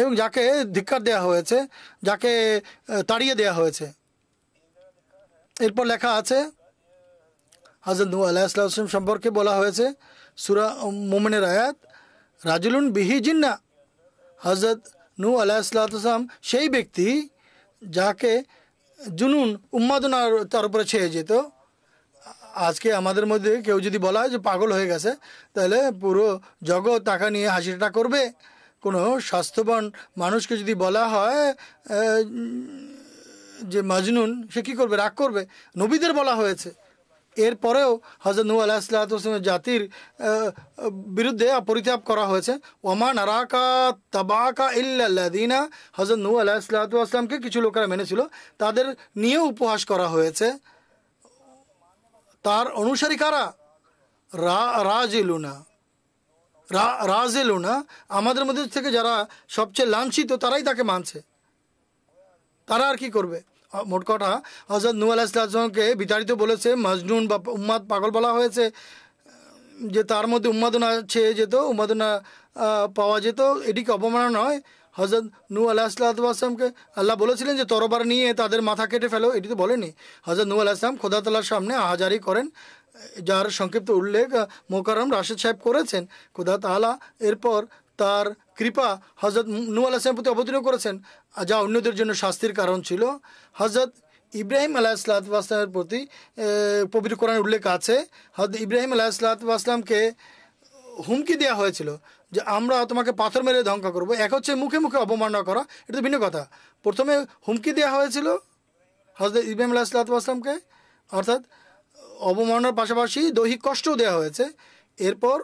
এবং যাকে ধিক্কার দেয়া হয়েছে যাকে তাড়িয়ে দেয়া হয়েছে এরপর লেখা আছে হাজর নু আল্লাহ সম্পর্কে বলা হয়েছে সুরা মোমেনের আয়াত রাজুলুন বিহি জিন্না হজরত নু আল্লাহ সেই ব্যক্তি যাকে জুনুন উম্মাদনার তার উপরে ছেয়ে যেত আজকে আমাদের মধ্যে কেউ যদি বলা হয় যে পাগল হয়ে গেছে তাহলে পুরো জগৎ টাকা নিয়ে হাসিটা করবে কোনো স্বাস্থ্যবান মানুষকে যদি বলা হয় যে মাজনুন সে কী করবে রাগ করবে নবীদের বলা হয়েছে এরপরেও হজরত নুয়াল আলাহ সাল্লাহামের জাতির বিরুদ্ধে পরিত্যাগ করা হয়েছে ওমান আরাকা তাবাকা ইল্লাদিনা হজরত নু আলাহ আসলামকে কিছু লোকেরা মেনেছিল তাদের নিয়ে উপহাস করা হয়েছে তার অনুসারী কারা রাজেলুনা রাজেলুনা আমাদের মধ্যে থেকে যারা সবচেয়ে লাঞ্ছিত তারাই তাকে মানছে তারা আর কি করবে মোট কথা হজরত নুয়াল ইসলামকে বিতাড়িত বলেছে মজনুন বা উম্মাদ পাগল বলা হয়েছে যে তার মধ্যে উন্মাদনা ছেয়ে যেত উম্মাদনা পাওয়া যেত এটিকে অবমাননা নয় হজরত নু আলাহিসামকে আল্লাহ বলেছিলেন যে তরবার নিয়ে তাদের মাথা কেটে ফেলো এটি তো বলেনি হজরত নু আসলাম খোদা তালার সামনে আহাজারি করেন যার সংক্ষিপ্ত উল্লেখ মোকারম রাশেদ সাহেব করেছেন খোদা তালা এরপর তার কৃপা হজরত নু আলাহিসামের প্রতি অবতীর্ণ করেছেন যা অন্যদের জন্য শাস্তির কারণ ছিল হজরত ইব্রাহিম আলাহিসামের প্রতি পবিত্র কোরআন উল্লেখ আছে হজরত ইব্রাহিম আলাহিসামকে হুমকি দেওয়া হয়েছিল যে আমরা তোমাকে পাথর মেরে ধ্বংস করবো এক হচ্ছে মুখে মুখে অবমাননা করা এটা তো ভিন্ন কথা প্রথমে হুমকি দেওয়া হয়েছিল হজরত ইব্রাহিম আল্লাহ সাল্লাতামকে অর্থাৎ অবমাননার পাশাপাশি দৈহিক কষ্টও দেওয়া হয়েছে এরপর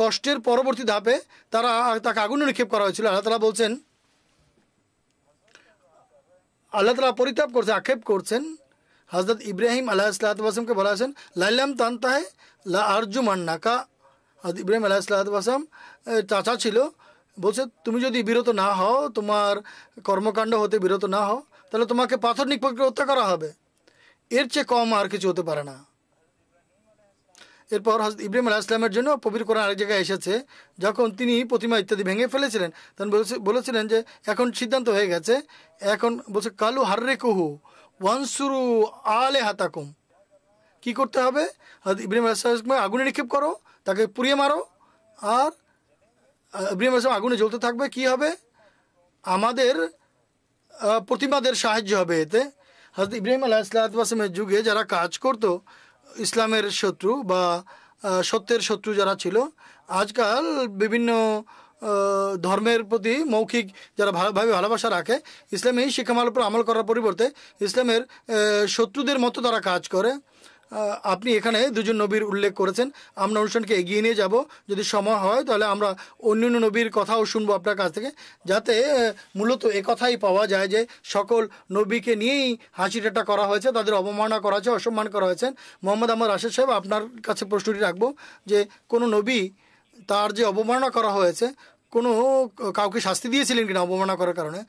কষ্টের পরবর্তী ধাপে তারা তাকে আগুনে নিক্ষেপ করা হয়েছিল আল্লাহ তালা বলছেন আল্লাহ তালা পরিতাপ করছে আক্ষেপ করছেন হজরত ইব্রাহিম আল্লাহ ইসলাতামকে বলা হয়েছেন লাইলাম তান্তাহে লা আরজু মান্নাকা ইব্রাহিম আসলাম চাচা ছিল বলছে তুমি যদি বিরত না হও তোমার কর্মকাণ্ড হতে বিরত না হও তাহলে তোমাকে পাথর নিক্ষেপ হত্যা করা হবে এর চেয়ে কম আর কিছু হতে পারে না এরপর হজরত ইব্রাহিম আলাহ ইসলামের জন্য পবির কোরআন আরেক জায়গায় এসেছে যখন তিনি প্রতিমা ইত্যাদি ভেঙে ফেলেছিলেন তখন বলেছিলেন যে এখন সিদ্ধান্ত হয়ে গেছে এখন বলছে কালু হাররে কুহু ওয়ানসুরু আলে হাতাকুম কি করতে হবে হজরত ইব্রাহিম আলাহ ইসলামকে আগুনে নিক্ষেপ করো তাকে পুড়িয়ে মারো আর ইব্রাহিম আসলাম আগুনে জ্বলতে থাকবে কি হবে আমাদের প্রতিমাদের সাহায্য হবে এতে হজরত ইব্রাহিম আল্লাহ ইসলাতামের যুগে যারা কাজ করত ইসলামের শত্রু বা সত্যের শত্রু যারা ছিল আজকাল বিভিন্ন ধর্মের প্রতি মৌখিক যারা ভালোভাবে ভালোবাসা রাখে এই শিক্ষামাল উপর আমল করার পরিবর্তে ইসলামের শত্রুদের মতো তারা কাজ করে আপনি এখানে দুজন নবীর উল্লেখ করেছেন আমরা অনুষ্ঠানকে এগিয়ে নিয়ে যাব যদি সময় হয় তাহলে আমরা অন্য নবীর কথাও শুনবো আপনার কাছ থেকে যাতে মূলত কথাই পাওয়া যায় যে সকল নবীকে নিয়েই হাসি করা হয়েছে তাদের অবমাননা করা হয়েছে অসম্মান করা হয়েছে মোহাম্মদ আমার রাশেদ সাহেব আপনার কাছে প্রশ্নটি রাখবো যে কোনো নবী তার যে অবমাননা করা হয়েছে কোনো কাউকে শাস্তি দিয়েছিলেন কিনা অবমাননা করার কারণে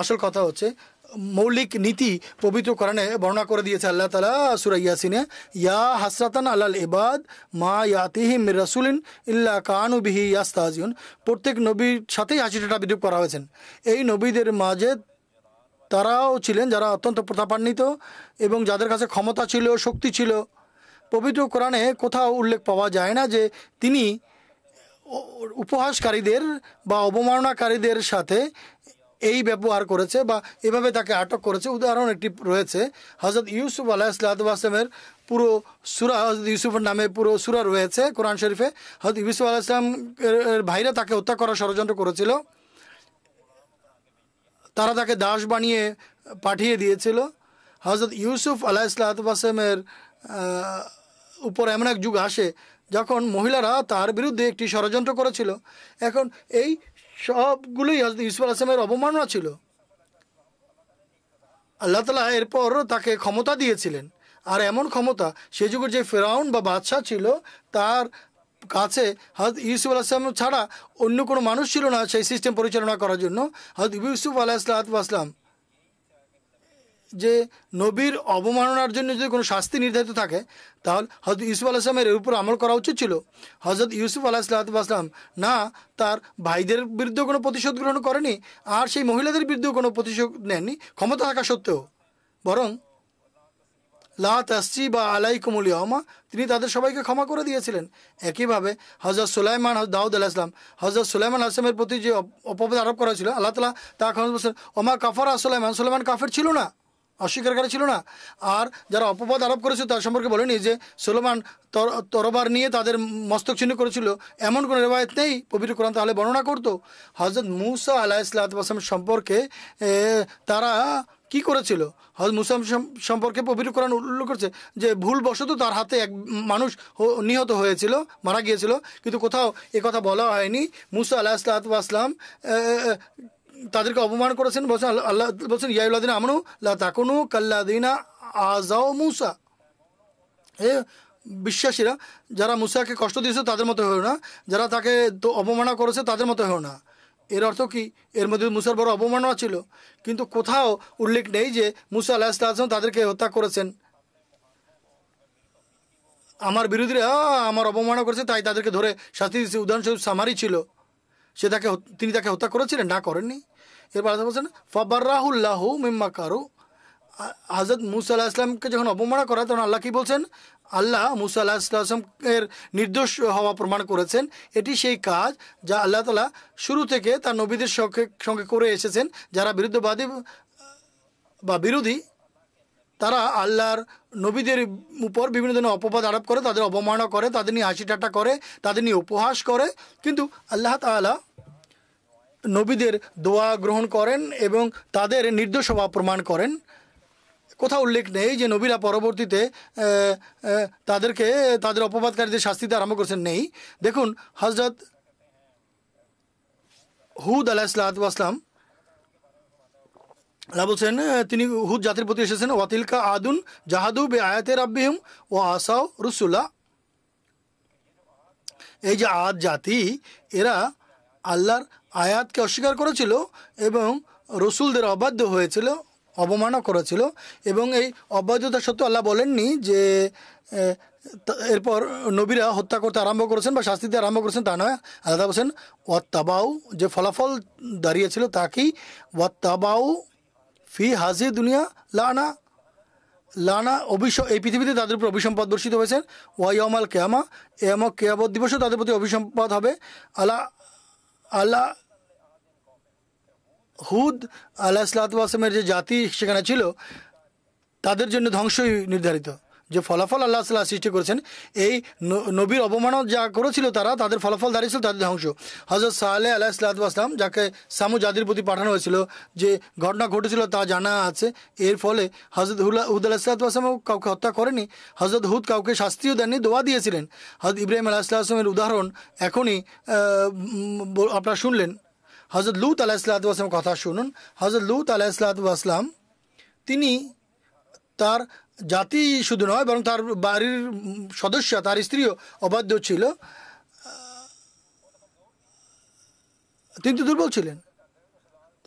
আসল কথা হচ্ছে মৌলিক নীতি পবিত্র কোরআনে বর্ণনা করে দিয়েছে আল্লাহ তালা সুরাইয়াসিনে ইয়াসিনে ইয়া হাসরাতান আল্লাহ ইবাদ মা ইয়াতিহিম রাসুলিন ইল্লা কানু বিহি ইয়াস্তাজিউন প্রত্যেক নবীর সাথেই হাসিটাটা বিদ্রুপ করা হয়েছেন এই নবীদের মাঝে তারাও ছিলেন যারা অত্যন্ত প্রতাপান্বিত এবং যাদের কাছে ক্ষমতা ছিল শক্তি ছিল পবিত্র কোরআনে কোথাও উল্লেখ পাওয়া যায় না যে তিনি উপহাসকারীদের বা অবমাননাকারীদের সাথে এই ব্যবহার করেছে বা এভাবে তাকে আটক করেছে উদাহরণ একটি রয়েছে হজরত ইউসুফ আলাহ ইসলাতামের পুরো সুরা হজরত ইউসুফের নামে পুরো সুরা রয়েছে কোরআন শরীফে হজরত ইউসুফ আলাহ ইসলাম ভাইরা তাকে হত্যা করার ষড়যন্ত্র করেছিল তারা তাকে দাস বানিয়ে পাঠিয়ে দিয়েছিল হজরত ইউসুফ আলাহ ইসলাতামের উপর এমন এক যুগ আসে যখন মহিলারা তার বিরুদ্ধে একটি ষড়যন্ত্র করেছিল এখন এই সবগুলোই হজরত ইউসুফ আলাহিসামের অবমাননা ছিল আল্লাহ তালা এরপর তাকে ক্ষমতা দিয়েছিলেন আর এমন ক্ষমতা সে যুগের যে ফেরাউন বা বাদশাহ ছিল তার কাছে হজরত ইউসুফ আলাহিসাম ছাড়া অন্য কোনো মানুষ ছিল না সেই সিস্টেম পরিচালনা করার জন্য হজরত ইউসুফ আলাহ আসলাম যে নবীর অবমাননার জন্য যদি কোনো শাস্তি নির্ধারিত থাকে তাহলে হজরত ইউসুফ আলাহিসামের এর উপর আমল করা উচিত ছিল হজরত ইউসুফ আলাহ সাল্লাতাম না তার ভাইদের বিরুদ্ধেও কোনো প্রতিশোধ গ্রহণ করেনি আর সেই মহিলাদের বিরুদ্ধেও কোনো প্রতিশোধ নেননি ক্ষমতা থাকা সত্ত্বেও বরং লা বা আলাই কুমুল ইয়মা তিনি তাদের সবাইকে ক্ষমা করে দিয়েছিলেন একইভাবে হজরত সুলাইমান দাউদ আল্লাহ ইসলাম হজরত সুলাইমান আসলামের প্রতি যে অপবাদ আরোপ করা হয়েছিল আল্লাহ তালা তা বলছেন ওমা কাফার সুলাইমান সুলাইমান কাফের ছিল না অস্বীকারী ছিল না আর যারা অপবাদ আরোপ করেছে তার সম্পর্কে বলেনি যে সোলোমান তরবার নিয়ে তাদের মস্তক চিহ্ন করেছিল এমন কোনো রেবায়ত নেই পবিত্র কোরআন তাহলে বর্ণনা করতো হজরত মুসা আলাহ ইসলাতাম সম্পর্কে তারা কি করেছিল হজরত মুসাম সম্পর্কে পবিত্র কোরআন উল্লেখ করছে যে ভুলবশত তার হাতে এক মানুষ নিহত হয়েছিল মারা গিয়েছিল কিন্তু কোথাও কথা বলা হয়নি মুসা আলাহ ইসলাতাম তাদেরকে অপমান করেছেন বলছেন আল্লাহ বলছেন ইয়াউলাদিনা আমনু লা কাল্লা দিনা আজাও মুসা এ বিশ্বাসীরা যারা মুসাকে কষ্ট দিয়েছে তাদের মতো হয়েও না যারা তাকে অপমানা করেছে তাদের মতো হয়েও না এর অর্থ কি এর মধ্যে মুসার বড় অপমাননা ছিল কিন্তু কোথাও উল্লেখ নেই যে মুসা আল্লাহ ইসলাম তাদেরকে হত্যা করেছেন আমার বিরোধীরা আমার অবমাননা করেছে তাই তাদেরকে ধরে শাস্তি দিয়েছে উদাহরণস্বরূপ সামারি ছিল সে তাকে তিনি তাকে হত্যা করেছিলেন না করেননি এরপর আল্লাহ বলছেন ফবরাহুল্লাহু মিম্মা কারু হাজরত মুসা আল্লাহ ইসলামকে যখন অবমাননা করা তখন আল্লাহ কি বলছেন আল্লাহ মুসা আল্লাহ এর নির্দোষ হওয়া প্রমাণ করেছেন এটি সেই কাজ যা আল্লাহ তালা শুরু থেকে তার নবীদের সঙ্গে সঙ্গে করে এসেছেন যারা বিরুদ্ধবাদী বা বিরোধী তারা আল্লাহর নবীদের উপর বিভিন্ন ধরনের অপবাদ আরোপ করে তাদের অবমাননা করে তাদের নিয়ে হাসি ঠাট্টা করে তাদের নিয়ে উপহাস করে কিন্তু আল্লাহ তালা নবীদের দোয়া গ্রহণ করেন এবং তাদের নির্দোষভা প্রমাণ করেন কোথাও উল্লেখ নেই যে নবীরা পরবর্তীতে তাদেরকে তাদের অপবাদকারীদের শাস্তিতে আরম্ভ করছেন নেই দেখুন হজরত হুদ আলাহিসাম আল্লাহ বলছেন তিনি হুদ জাতির প্রতি এসেছেন ওয়াতিলকা আদুন জাহাদু বে আয়াতের আব্বিহম ও আসাও রুসুল্লাহ এই যে আদ জাতি এরা আল্লাহর আয়াতকে অস্বীকার করেছিল এবং রসুলদের অবাধ্য হয়েছিল অবমাননা করেছিল এবং এই অবাধ্যতা সত্ত্বেও আল্লাহ বলেননি যে এরপর নবীরা হত্যা করতে আরম্ভ করেছেন বা শাস্তিতে আরম্ভ করেছেন তা নয় আল্লাহ বলছেন ওয়াত্তাবাউ যে ফলাফল দাঁড়িয়েছিল তা কি ওয়াত্তাবাউ ফি হাজি দুনিয়া লানা লানা অভিশ এই পৃথিবীতে তাদের উপর অভিসম্পদ বর্ষিত হয়েছেন অমাল কেয়ামা এম কেয়াবত দিবসও তাদের প্রতি অভিসম্পদ হবে আলা আল্লাহ হুদ আল্লাহ সাল্লাহামের যে জাতি সেখানে ছিল তাদের জন্য ধ্বংসই নির্ধারিত যে ফলাফল আল্লাহ সাল্লাহ সৃষ্টি করেছেন এই নবীর অবমান যা করেছিল তারা তাদের ফলাফল দাঁড়িয়েছিল তাদের ধ্বংস হজরত সাহালে আল্লাহ সাল্লাহাম যাকে সামু জাতির প্রতি পাঠানো হয়েছিল যে ঘটনা ঘটেছিল তা জানা আছে এর ফলে হজরত হুলা হুদ আল্লাহ সাল্লাহামও কাউকে হত্যা করেনি হজরত হুদ কাউকে শাস্তিও দেননি দোয়া দিয়েছিলেন হজরত ইব্রাহিম আল্লাহ সাল্লাহামের উদাহরণ এখনই আপনারা শুনলেন হজরত লুত আলাহিসাম কথা শুনুন হজরত লুত আলাহিসাম তিনি তার জাতি শুধু নয় বরং তার বাড়ির সদস্য তার স্ত্রীও অবাধ্য ছিল তিনি তো দুর্বল ছিলেন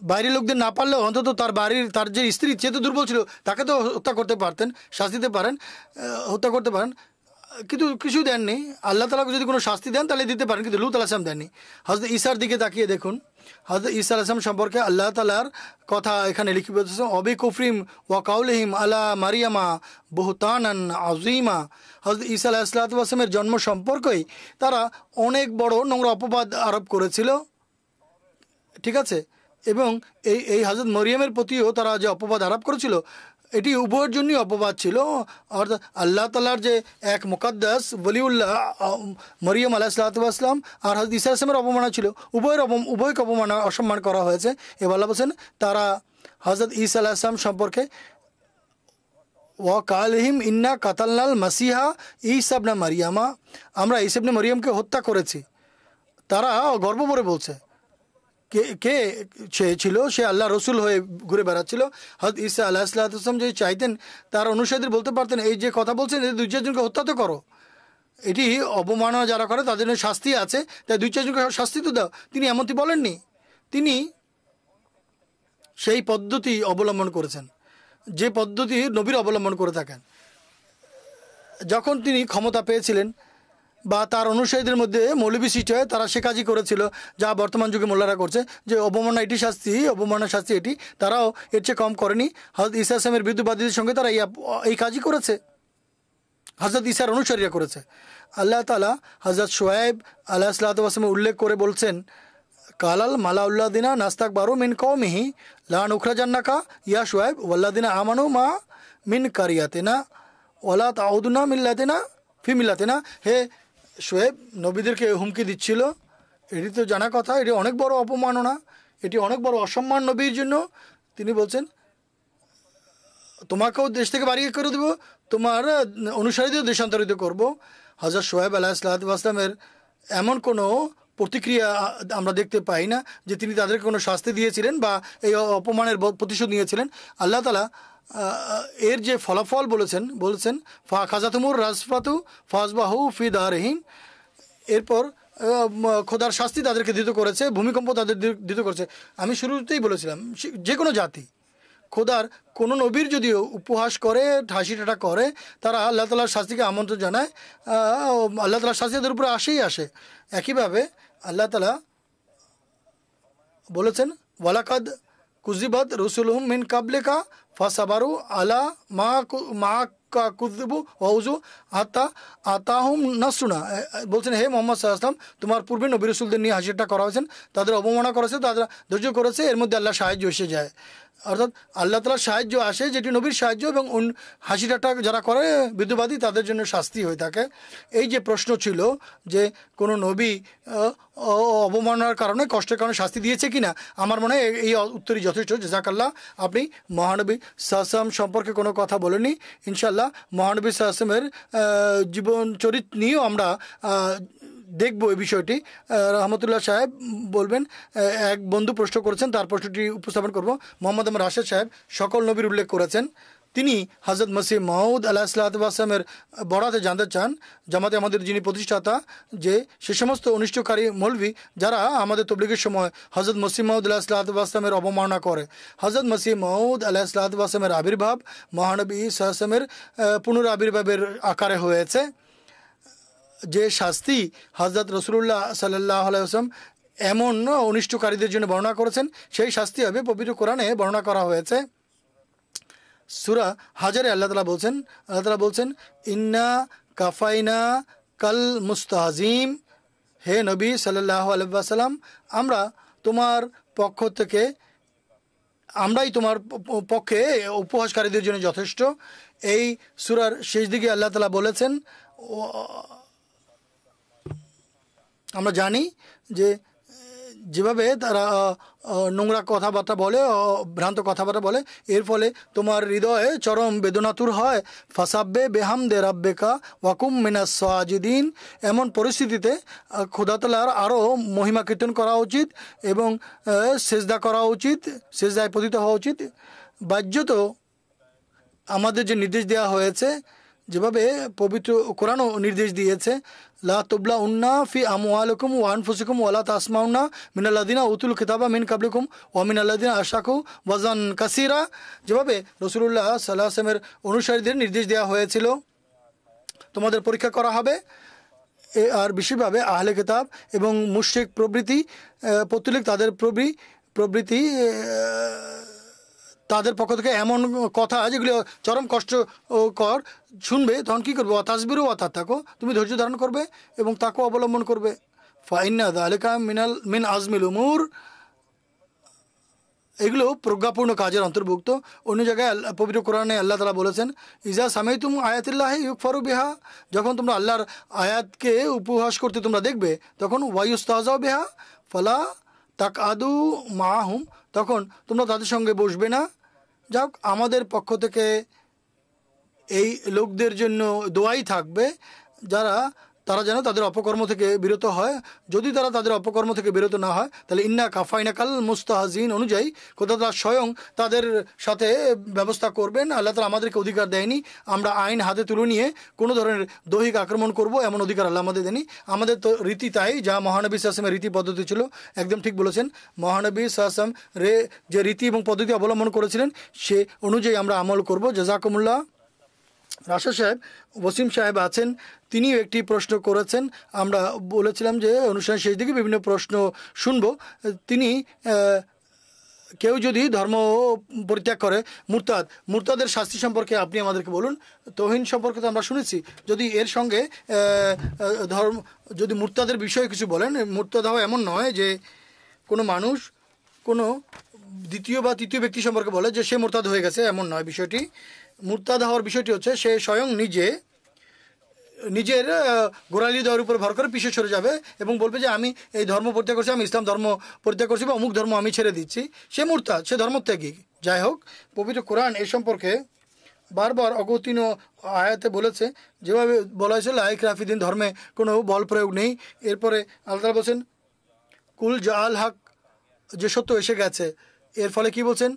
বাইরের লোকদের না পারলেও অন্তত তার বাড়ির তার যে স্ত্রী সে তো দুর্বল ছিল তাকে তো হত্যা করতে পারতেন শাস্তি দিতে পারেন হত্যা করতে পারেন কিন্তু কিছু দেননি আল্লাহ তালাকে যদি কোনো শাস্তি দেন তাহলে দিতে পারেন কিন্তু লুত আলাহাম দেননি হজরত ঈশার দিকে তাকিয়ে দেখুন হজরত ইসা আলাম সম্পর্কে আল্লাহ তালার কথা এখানে লিখিত অবি কুফরিম কাউলহিম আলা মারিয়ামা বহুতান আজিমা হজরত ইসা আলাহ ইসলাতামের জন্ম সম্পর্কেই তারা অনেক বড় নোংরা অপবাদ আরোপ করেছিল ঠিক আছে এবং এই এই হজরত মরিয়ামের প্রতিও তারা যে অপবাদ আরোপ করেছিল এটি উভয়ের জন্যই অপবাদ ছিল অর্থাৎ আল্লাহ তালার যে এক মোকাদ্দাস বলিউল্লাহ মরিয়ম আল্লাহ আসলাম আর হজরত ইসা আসলামের অপমানা ছিল উভয়ের অপ উভয়কে অপমানা অসম্মান করা হয়েছে এবার আল্লাহ বলছেন তারা হজরত ইসা আলাহ আসলাম সম্পর্কে ওয়াকালহিম ইন্না কাতাল্লাল মাসিহা ইসাবনা মারিয়ামা আমরা ইসাবনা মরিয়ামকে হত্যা করেছি তারা গর্ব করে বলছে কে কে ছিল সে আল্লাহ রসুল হয়ে ঘুরে বেড়াচ্ছিল হত ঈসা আল্লাহ সাল্লাহাম যদি চাইতেন তার অনুসারীদের বলতে পারতেন এই যে কথা বলছেন এই দুই চারজনকে হত্যা তো করো এটি অবমাননা যারা করে তাদের জন্য শাস্তি আছে তাই দুই চারজনকে শাস্তি তো দাও তিনি এমনটি বলেননি তিনি সেই পদ্ধতি অবলম্বন করেছেন যে পদ্ধতি নবীর অবলম্বন করে থাকেন যখন তিনি ক্ষমতা পেয়েছিলেন বা তার অনুসারীদের মধ্যে মৌলবী সৃষ্টি হয় তারা সে কাজই করেছিল যা বর্তমান যুগে মোল্লারা করছে যে অবমাননা এটি শাস্তি অবমাননা শাস্তি এটি তারাও এর চেয়ে কম করেনি হজরত ইসা আসলামের বিদ্যুৎবাদীদের সঙ্গে তারা এই কাজই করেছে হজরত ইসার অনুসারীরা করেছে আল্লাহ তালা হজরত সোয়েব আল্লাহ সাল্লাহামের উল্লেখ করে বলছেন কালাল দিনা নাস্তাক বারো মিন মিহি লান জান্নাকা ইয়া সোয়েব ওয়াল্লাদিনা আমানু মা মিন কারিয়াতেনা ওলা তাউদুনা না ফি না হে শোয়েব নবীদেরকে হুমকি দিচ্ছিল এটি তো জানা কথা এটি অনেক বড় অপমাননা এটি অনেক বড় অসম্মান নবীর জন্য তিনি বলছেন তোমাকেও দেশ থেকে বাড়িয়ে করে দেব তোমার অনুসারীদের দেশান্তরিত করব হাজার সোহেব আলাহ ইসলাতামের এমন কোনো প্রতিক্রিয়া আমরা দেখতে পাই না যে তিনি তাদেরকে কোনো শাস্তি দিয়েছিলেন বা এই অপমানের প্রতিশোধ নিয়েছিলেন আল্লাহ তালা এর যে ফলাফল বলেছেন বলেছেন ফা খাজাতুমুর রাজফাতু ফাজবাহু ফি দাহারহিম এরপর খোদার শাস্তি তাদেরকে দিত করেছে ভূমিকম্প তাদের দিত করেছে আমি শুরুতেই বলেছিলাম যে কোনো জাতি খোদার কোন নবীর যদি উপহাস করে ঠাসি ঠাটা করে তারা আল্লাহ তালার শাস্তিকে আমন্ত্রণ জানায় আল্লাহ তালার শাস্তি তাদের উপরে আসেই আসে একইভাবে আল্লাহ তালা বলেছেন ওয়ালাকাদ কুজিবাদ রসুল মিন কাবলেকা ফসাবারু আলা মা মা কুদবু হউজু আতা আতাহুম নাসুনা বলছেন হে মোহাম্মদ সাল্লাহাম তোমার পূর্বে নবী রসুলদের নিয়ে হাজিরটা করা হয়েছেন তাদের অবমাননা করেছে তাদের ধৈর্য করেছে এর মধ্যে আল্লাহ সাহায্য এসে যায় অর্থাৎ আল্লাহ তালার সাহায্য আসে যেটি নবীর সাহায্য এবং হাসি ঠাট্টা যারা করে বিদ্যুবাদী তাদের জন্য শাস্তি হয়ে থাকে এই যে প্রশ্ন ছিল যে কোনো নবী অবমাননার কারণে কষ্টের কারণে শাস্তি দিয়েছে কি না আমার মনে হয় এই উত্তরই যথেষ্ট জাকাল্লাহ আপনি মহানবী সাহসাম সম্পর্কে কোনো কথা বলেনি ইনশাল্লাহ মহানবী সাহসামের জীবন চরিত নিয়েও আমরা দেখব এই বিষয়টি রহমতুল্লাহ সাহেব বলবেন এক বন্ধু প্রশ্ন করেছেন তার প্রশ্নটি উপস্থাপন করব মোহাম্মদ আমার রাশেদ সাহেব সকল নবীর উল্লেখ করেছেন তিনি হাজরত মসিহ মাহমুদ আল্লাহ আসলামের বড়াতে জানতে চান জামাতে আমাদের যিনি প্রতিষ্ঠাতা যে সে সমস্ত অনিষ্টকারী মৌলভী যারা আমাদের তবলিগের সময় হজরত মসিহ মাহমুদ আল্লাহ সাল্লাহামের অবমাননা করে হজরত মসিহ মাহমুদ আল্লাহ সাল্লাহামের আবির্ভাব মহানবী সাহসামের পুনরাবির্ভাবের আকারে হয়েছে যে শাস্তি হজরত রসুল্লাহ সাল্লাহ আলাইসলাম এমন অনিষ্টকারীদের জন্য বর্ণনা করেছেন সেই শাস্তি হবে পবিত্র কোরআনে বর্ণনা করা হয়েছে সুরা হাজারে আল্লাহ তালা বলছেন আল্লাহ তালা বলছেন ইন্না কাফাইনা কাল মুস্তাহিম হে নবী সাল্লাহ আলবাসাল্লাম আমরা তোমার পক্ষ থেকে আমরাই তোমার পক্ষে উপহাসকারীদের জন্য যথেষ্ট এই সুরার শেষ দিকে আল্লাহ তালা বলেছেন আমরা জানি যে যেভাবে তারা নোংরা কথাবার্তা বলে ভ্রান্ত কথাবার্তা বলে এর ফলে তোমার হৃদয়ে চরম বেদনাতুর হয় ফাসাব্বে বেহাম দে রাব্বেকা ওয়াকুম মিনাস সাজিদিন এমন পরিস্থিতিতে খোদাতলার আরও মহিমা কীর্তন করা উচিত এবং সেজদা করা উচিত সেজদায় পতিত হওয়া উচিত বাহ্যত আমাদের যে নির্দেশ দেওয়া হয়েছে যেভাবে পবিত্র কোরআনও নির্দেশ দিয়েছে লা তুবলা উন্না ফি আমওয়ালকুম ওয়ান ফুসিকুম ওয়ালা তাসমাউন্না মিনাল্লাদিনা উতুল খিতাবা মিন কাবলিকুম ও মিনাল্লাদিনা আশাকু ওয়াজান কাসিরা যেভাবে রসুল্লাহ সাল্লাহ আসলামের অনুসারীদের নির্দেশ দেওয়া হয়েছিল তোমাদের পরীক্ষা করা হবে আর বিশেষভাবে আহলে কিতাব এবং মুশেক প্রবৃতি পতুলিক তাদের প্রবৃ প্রবৃতি তাদের পক্ষ থেকে এমন কথা যেগুলি চরম কষ্ট কর শুনবে তখন কী করবে অথাসবির অথা থাকো তুমি ধৈর্য ধারণ করবে এবং তাকেও অবলম্বন করবে ফাইনা দালেকা মিনাল মিন আজমিল উমুর এগুলো প্রজ্ঞাপূর্ণ কাজের অন্তর্ভুক্ত অন্য জায়গায় পবিত্র কোরআনে আল্লাহ তালা বলেছেন ইজা সামাই তুম আয়াতিল্লাহ ইউকফারু বিহা যখন তোমরা আল্লাহর আয়াতকে উপহাস করতে তোমরা দেখবে তখন ওয়াইস্তাহাজাও বিহা ফলা তাক আদু মাহুম তখন তোমরা তাদের সঙ্গে বসবে না যাক আমাদের পক্ষ থেকে এই লোকদের জন্য দোয়াই থাকবে যারা তারা যেন তাদের অপকর্ম থেকে বিরত হয় যদি তারা তাদের অপকর্ম থেকে বিরত না হয় তাহলে ইন্না কাফাইনাকাল মুস্তাহাজিন অনুযায়ী কোথাও তারা স্বয়ং তাদের সাথে ব্যবস্থা করবেন আল্লাহ তালা আমাদেরকে অধিকার দেয়নি আমরা আইন হাতে তুলে নিয়ে কোনো ধরনের দৈহিক আক্রমণ করব এমন অধিকার আল্লাহ আমাদের দেয়নি আমাদের তো রীতি তাই যা মহানবী সাহসেমের রীতি পদ্ধতি ছিল একদম ঠিক বলেছেন মহানবী সাহসম রে যে রীতি এবং পদ্ধতি অবলম্বন করেছিলেন সে অনুযায়ী আমরা আমল করবো জাজাকুমুল্লাহ রাশা সাহেব ওসিম সাহেব আছেন তিনিও একটি প্রশ্ন করেছেন আমরা বলেছিলাম যে অনুষ্ঠান শেষ দিকে বিভিন্ন প্রশ্ন শুনব তিনি কেউ যদি ধর্ম পরিত্যাগ করে মুরতাদ মুরতাদের শাস্তি সম্পর্কে আপনি আমাদেরকে বলুন তহিন সম্পর্কে তো আমরা শুনেছি যদি এর সঙ্গে ধর্ম যদি মুরতাদের বিষয়ে কিছু বলেন মুরতাদ হওয়া এমন নয় যে কোনো মানুষ কোনো দ্বিতীয় বা তৃতীয় ব্যক্তি সম্পর্কে বলে যে সে মোরতাদ হয়ে গেছে এমন নয় বিষয়টি মুরতাদ হওয়ার বিষয়টি হচ্ছে সে স্বয়ং নিজে নিজের গোড়ালি দেওয়ার উপর ভর করে পিছিয়ে সরে যাবে এবং বলবে যে আমি এই ধর্ম পরিত্যাগ করছি আমি ইসলাম ধর্ম পরিত্যাগ করছি বা অমুক ধর্ম আমি ছেড়ে দিচ্ছি সে মুরতাদ সে ধর্মত্যাগী যাই হোক পবিত্র কোরআন এ সম্পর্কে বারবার অগতিন আয়াতে বলেছে যেভাবে বলা হয়েছে লাইক রাফিদিন ধর্মে কোনো বল প্রয়োগ নেই এরপরে আল্লাহ বলছেন কুল জাল হক যে সত্য এসে গেছে এর ফলে কি বলছেন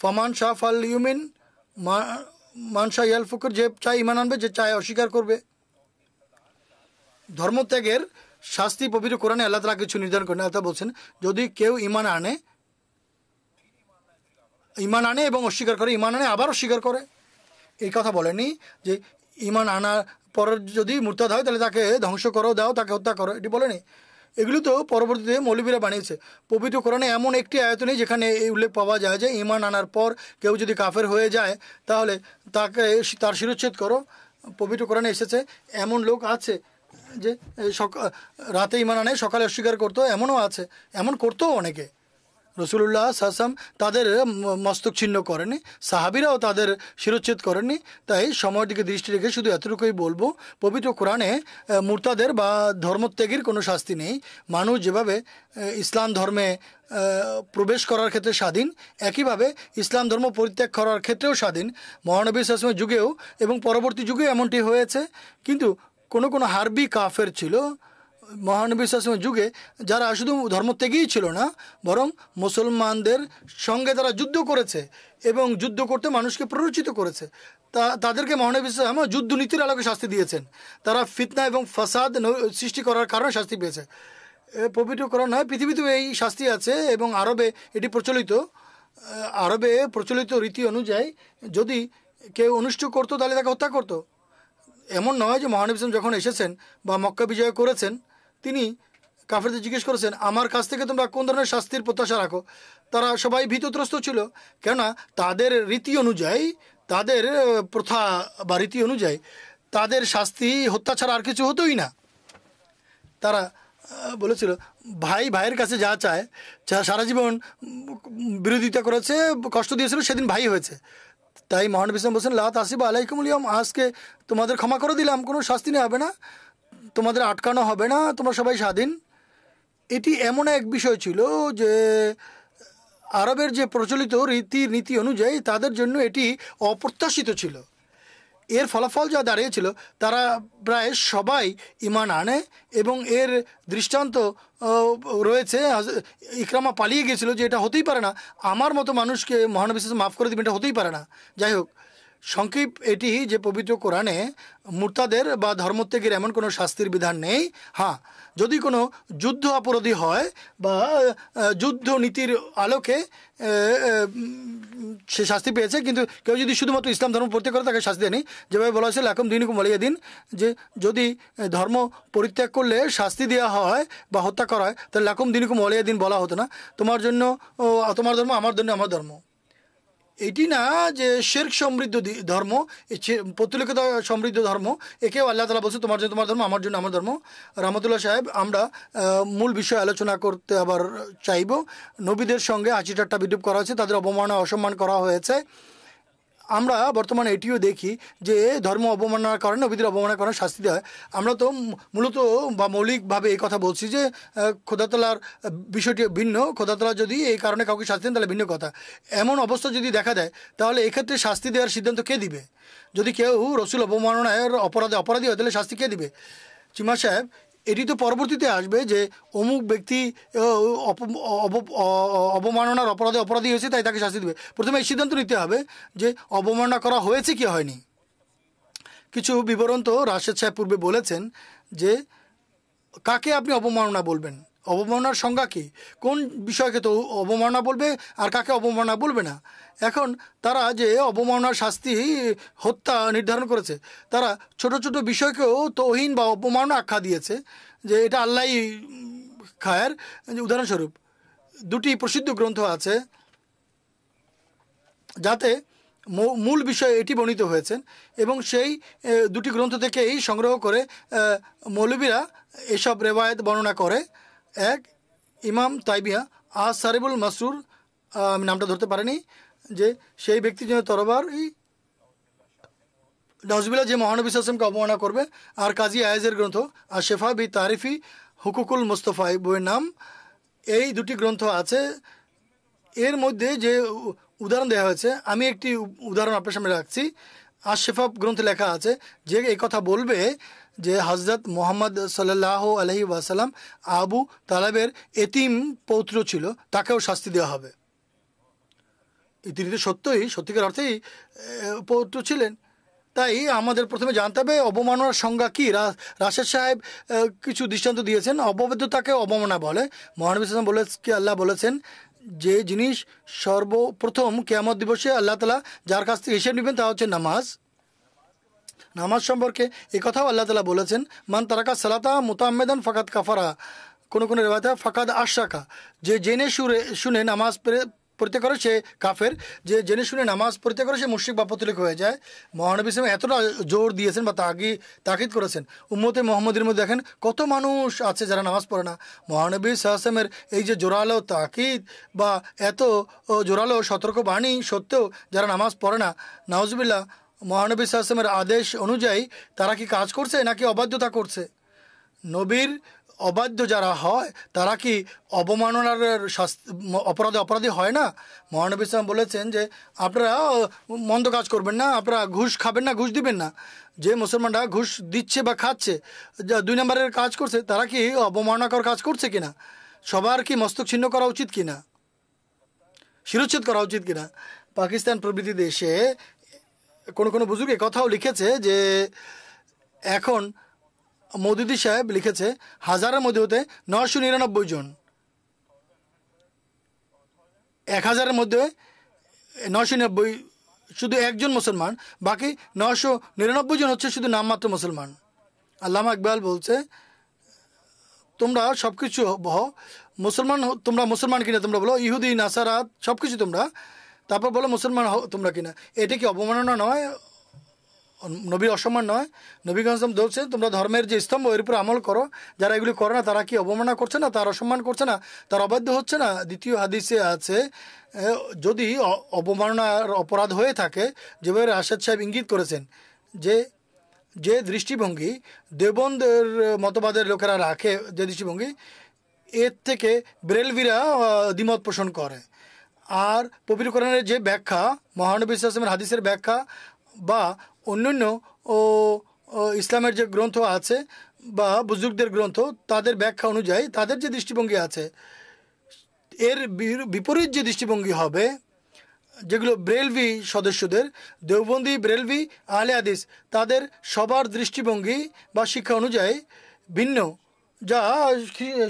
ফমান শাহ ফাল ইউমিন মা মানসা ইয়াল ফকর যে চায় ইমান আনবে যে চায় অস্বীকার করবে ধর্মত্যাগের শাস্তি পবিত্র কোরআনে আল্লাহ তালা কিছু নির্ধারণ করেন আল্লাহ বলছেন যদি কেউ ইমান আনে ইমান আনে এবং অস্বীকার করে ইমান আনে আবার অস্বীকার করে এই কথা বলেনি যে ইমান আনার পর যদি মুরতাদ হয় তাহলে তাকে ধ্বংস করো দাও তাকে হত্যা করো এটি বলেনি এগুলো তো পরবর্তীতে মৌলবীরা বানিয়েছে পবিত্র কোরআনে এমন একটি আয়তনে যেখানে এই উল্লেখ পাওয়া যায় যে ইমান আনার পর কেউ যদি কাফের হয়ে যায় তাহলে তাকে তার শিরোচ্ছেদ করো পবিত্র কোরআনে এসেছে এমন লোক আছে যে রাতে ইমান আনে সকালে অস্বীকার করতো এমনও আছে এমন করতো অনেকে রসুল্লাহ সাসাম তাদের মস্তক ছিন্ন করেনি সাহাবিরাও তাদের শিরোচ্ছেদ করেননি তাই সময়ের দিকে দৃষ্টি রেখে শুধু এতটুকুই বলবো পবিত্র কোরআনে মূর্তাদের বা ধর্মত্যাগীর কোনো শাস্তি নেই মানুষ যেভাবে ইসলাম ধর্মে প্রবেশ করার ক্ষেত্রে স্বাধীন একইভাবে ইসলাম ধর্ম পরিত্যাগ করার ক্ষেত্রেও স্বাধীন মহানবী সাসমের যুগেও এবং পরবর্তী যুগেও এমনটি হয়েছে কিন্তু কোনো কোনো হারবি কাফের ছিল মহানবী শাসনের যুগে যারা শুধু ধর্ম থেকেই ছিল না বরং মুসলমানদের সঙ্গে তারা যুদ্ধ করেছে এবং যুদ্ধ করতে মানুষকে প্ররোচিত করেছে তা তাদেরকে মহানবী ইসলাম যুদ্ধ নীতির আলোকে শাস্তি দিয়েছেন তারা ফিতনা এবং ফাসাদ সৃষ্টি করার কারণে শাস্তি পেয়েছে পবিত্র করা নয় পৃথিবীতেও এই শাস্তি আছে এবং আরবে এটি প্রচলিত আরবে প্রচলিত রীতি অনুযায়ী যদি কেউ অনুষ্ঠ করতো তাহলে তাকে হত্যা করতো এমন নয় যে মহানবী যখন এসেছেন বা মক্কা বিজয় করেছেন তিনি কাফেরদের জিজ্ঞেস করেছেন আমার কাছ থেকে তোমরা কোন ধরনের শাস্তির প্রত্যাশা রাখো তারা সবাই ভীতত্রস্ত ছিল কেননা তাদের রীতি অনুযায়ী তাদের প্রথা বা রীতি অনুযায়ী তাদের শাস্তি হত্যা ছাড়া আর কিছু হতোই না তারা বলেছিল ভাই ভাইয়ের কাছে যা চায় যা সারা জীবন বিরোধিতা করেছে কষ্ট দিয়েছিল সেদিন ভাই হয়েছে তাই মহানবী ইসলাম বলছেন লাত আসিবা আলাইকুম আজকে তোমাদের ক্ষমা করে দিলাম কোনো শাস্তি নেওয়া হবে না তোমাদের আটকানো হবে না তোমরা সবাই স্বাধীন এটি এমন এক বিষয় ছিল যে আরবের যে প্রচলিত রীতি নীতি অনুযায়ী তাদের জন্য এটি অপ্রত্যাশিত ছিল এর ফলাফল যা দাঁড়িয়েছিল তারা প্রায় সবাই ইমান আনে এবং এর দৃষ্টান্ত রয়েছে ইকরামা পালিয়ে গেছিল যে এটা হতেই পারে না আমার মতো মানুষকে মহানবিশ্বাস মাফ করে দেবে এটা হতেই পারে না যাই হোক সংক্ষেপ এটি যে পবিত্র কোরআনে মূর্তাদের বা ধর্মত্যাগের এমন কোনো শাস্তির বিধান নেই হ্যাঁ যদি কোনো যুদ্ধ অপরাধী হয় বা যুদ্ধ নীতির আলোকে সে শাস্তি পেয়েছে কিন্তু কেউ যদি শুধুমাত্র ইসলাম ধর্ম পরিত্যাগ করে তাকে শাস্তি দেয়নি যেভাবে বলা হয়েছে লাখম দিনুকুম মালিয়া দিন যে যদি ধর্ম পরিত্যাগ করলে শাস্তি দেওয়া হয় বা হত্যা করা হয় তাহলে লাখম দিনুকুম মালিয়া দিন বলা হতো না তোমার জন্য তোমার ধর্ম আমার জন্য আমার ধর্ম এটি না যে শেরক সমৃদ্ধ ধর্ম প্রতিলিখিত সমৃদ্ধ ধর্ম একে আল্লাহ তালা বলছে তোমার জন্য তোমার ধর্ম আমার জন্য আমার ধর্ম রহমতুল্লাহ সাহেব আমরা মূল বিষয় আলোচনা করতে আবার চাইব নবীদের সঙ্গে হাসি ঠাট্টা বিদ্রুপ করা হয়েছে তাদের অবমাননা অসম্মান করা হয়েছে আমরা বর্তমানে এটিও দেখি যে ধর্ম অবমাননার কারণে নবীদের অবমাননার কারণে শাস্তি দেওয়া হয় আমরা তো মূলত বা মৌলিকভাবে এই কথা বলছি যে খোদাতলার বিষয়টি ভিন্ন খোদাতলা যদি এই কারণে কাউকে শাস্তি দেন তাহলে ভিন্ন কথা এমন অবস্থা যদি দেখা দেয় তাহলে এক্ষেত্রে শাস্তি দেওয়ার সিদ্ধান্ত কে দিবে যদি কেউ রসুল অবমাননার অপরাধে অপরাধী হয় তাহলে শাস্তি কে দিবে চিমা সাহেব এটি তো পরবর্তীতে আসবে যে অমুক ব্যক্তি অবমাননার অপরাধে অপরাধী হয়েছে তাই তাকে শাস্তি দেবে প্রথমে এই সিদ্ধান্ত নিতে হবে যে অবমাননা করা হয়েছে কি হয়নি কিছু বিবরণ তো রাশেদ সাহেব পূর্বে বলেছেন যে কাকে আপনি অবমাননা বলবেন অবমাননার সংজ্ঞা কী কোন বিষয়কে তো অবমাননা বলবে আর কাকে অবমাননা বলবে না এখন তারা যে অবমাননার শাস্তি হত্যা নির্ধারণ করেছে তারা ছোট ছোট বিষয়কেও তহীন বা অপমাননা আখ্যা দিয়েছে যে এটা আল্লাহ খায়ের উদাহরণস্বরূপ দুটি প্রসিদ্ধ গ্রন্থ আছে যাতে মূল বিষয়ে এটি বর্ণিত হয়েছেন এবং সেই দুটি গ্রন্থ থেকেই সংগ্রহ করে মৌলবীরা এসব রেবায়ত বর্ণনা করে এক ইমাম তাইবিয়া আর সারিবুল মাসরুর আমি নামটা ধরতে পারিনি যে সেই ব্যক্তির জন্য তরবার এই নজবিলা যে মহানবী আসলামকে অবমাননা করবে আর কাজী আয়াজের গ্রন্থ আর শেফা বি তারিফি হুকুকুল মুস্তফা বইয়ের নাম এই দুটি গ্রন্থ আছে এর মধ্যে যে উদাহরণ দেওয়া হয়েছে আমি একটি উদাহরণ আপনার সামনে রাখছি আর শেফা গ্রন্থে লেখা আছে যে এই কথা বলবে যে হজরত মোহাম্মদ সাল্লাহ আলহি ওয়াসালাম আবু তালাবের এতিম পৌত্র ছিল তাকেও শাস্তি দেওয়া হবে তিনি তো সত্যই সত্যিকার অর্থেই পৌত্র ছিলেন তাই আমাদের প্রথমে জানতে হবে অবমাননার সংজ্ঞা কী রাশেদ সাহেব কিছু দৃষ্টান্ত দিয়েছেন তাকে অবমাননা বলে মহানবী ইসলাম বলে আল্লাহ বলেছেন যে জিনিস সর্বপ্রথম কেয়ামত দিবসে আল্লাহ তালা যার কাছ থেকে হিসেব নেবেন তা হচ্ছে নামাজ নামাজ সম্পর্কে একথাও কথাও আল্লাহ তালা বলেছেন মান তারাকা সালাতা মুতাম্মেদান ফাকাত কাফারা কোনো কোনো রেবাতে ফাকাদ আশাকা যে জেনে সুরে শুনে নামাজ পড়তে করে সে কাফের যে জেনে শুনে নামাজ পড়তে করে সে মুশিক বা পতলিক হয়ে যায় মহানবী সাহেব এতটা জোর দিয়েছেন বা তাগি তাকিদ করেছেন উম্মতে মোহাম্মদের মধ্যে দেখেন কত মানুষ আছে যারা নামাজ পড়ে না মহানবী সাহসামের এই যে জোরালো তাকিদ বা এত জোরালো সতর্ক বাণী সত্ত্বেও যারা নামাজ পড়ে না নওয়াজবিল্লা মহানবী সাহসেমের আদেশ অনুযায়ী তারা কি কাজ করছে নাকি অবাধ্যতা করছে নবীর অবাধ্য যারা হয় তারা কি অবমাননার অপরাধে অপরাধী হয় না মহানবী ইসলাম বলেছেন যে আপনারা মন্দ কাজ করবেন না আপনারা ঘুষ খাবেন না ঘুষ দিবেন না যে মুসলমানরা ঘুষ দিচ্ছে বা খাচ্ছে যা দুই নম্বরের কাজ করছে তারা কি অবমাননাকর কাজ করছে কিনা সবার কি মস্তক ছিন্ন করা উচিত কিনা শিরোচ্ছেদ করা উচিত কিনা পাকিস্তান প্রভৃতি দেশে কোনো কোনো বুজুর্গ কথাও লিখেছে যে এখন মদুদি সাহেব লিখেছে হাজারের মধ্যে হতে নশো নিরানব্বই জন এক হাজারের মধ্যে নশো নিরানব্বই শুধু একজন মুসলমান বাকি নশো নিরানব্বই জন হচ্ছে শুধু নামমাত্র মুসলমান আল্লামা ইকবাল বলছে তোমরা সব কিছু বহ মুসলমান তোমরা মুসলমান কিনা তোমরা বলো ইহুদি নাসারাত সব কিছু তোমরা তারপর বলো মুসলমান হও তোমরা কিনা এটা কি অবমাননা নয় নবী অসম্মান নয় নবীগঞ্জ ধরছেন তোমরা ধর্মের যে স্তম্ভ এর উপর আমল করো যারা এগুলি করে না তারা কি অবমাননা করছে না তার অসম্মান করছে না তার অবাধ্য হচ্ছে না দ্বিতীয় হাদিসে আছে যদি অবমাননার অপরাধ হয়ে থাকে যেভাবে রাশেদ সাহেব ইঙ্গিত করেছেন যে যে দৃষ্টিভঙ্গি দেবন্দের মতবাদের লোকেরা রাখে যে দৃষ্টিভঙ্গি এর থেকে ব্রেলভিরা দ্বিমত পোষণ করে আর পবিত্র কোরআনের যে ব্যাখ্যা মহানবী ইসলামের হাদিসের ব্যাখ্যা বা অন্যান্য ও ইসলামের যে গ্রন্থ আছে বা বুজুর্গদের গ্রন্থ তাদের ব্যাখ্যা অনুযায়ী তাদের যে দৃষ্টিভঙ্গি আছে এর বিপরীত যে দৃষ্টিভঙ্গি হবে যেগুলো ব্রেলভি সদস্যদের দেওবন্দি ব্রেলভি আলে আদিস তাদের সবার দৃষ্টিভঙ্গি বা শিক্ষা অনুযায়ী ভিন্ন যা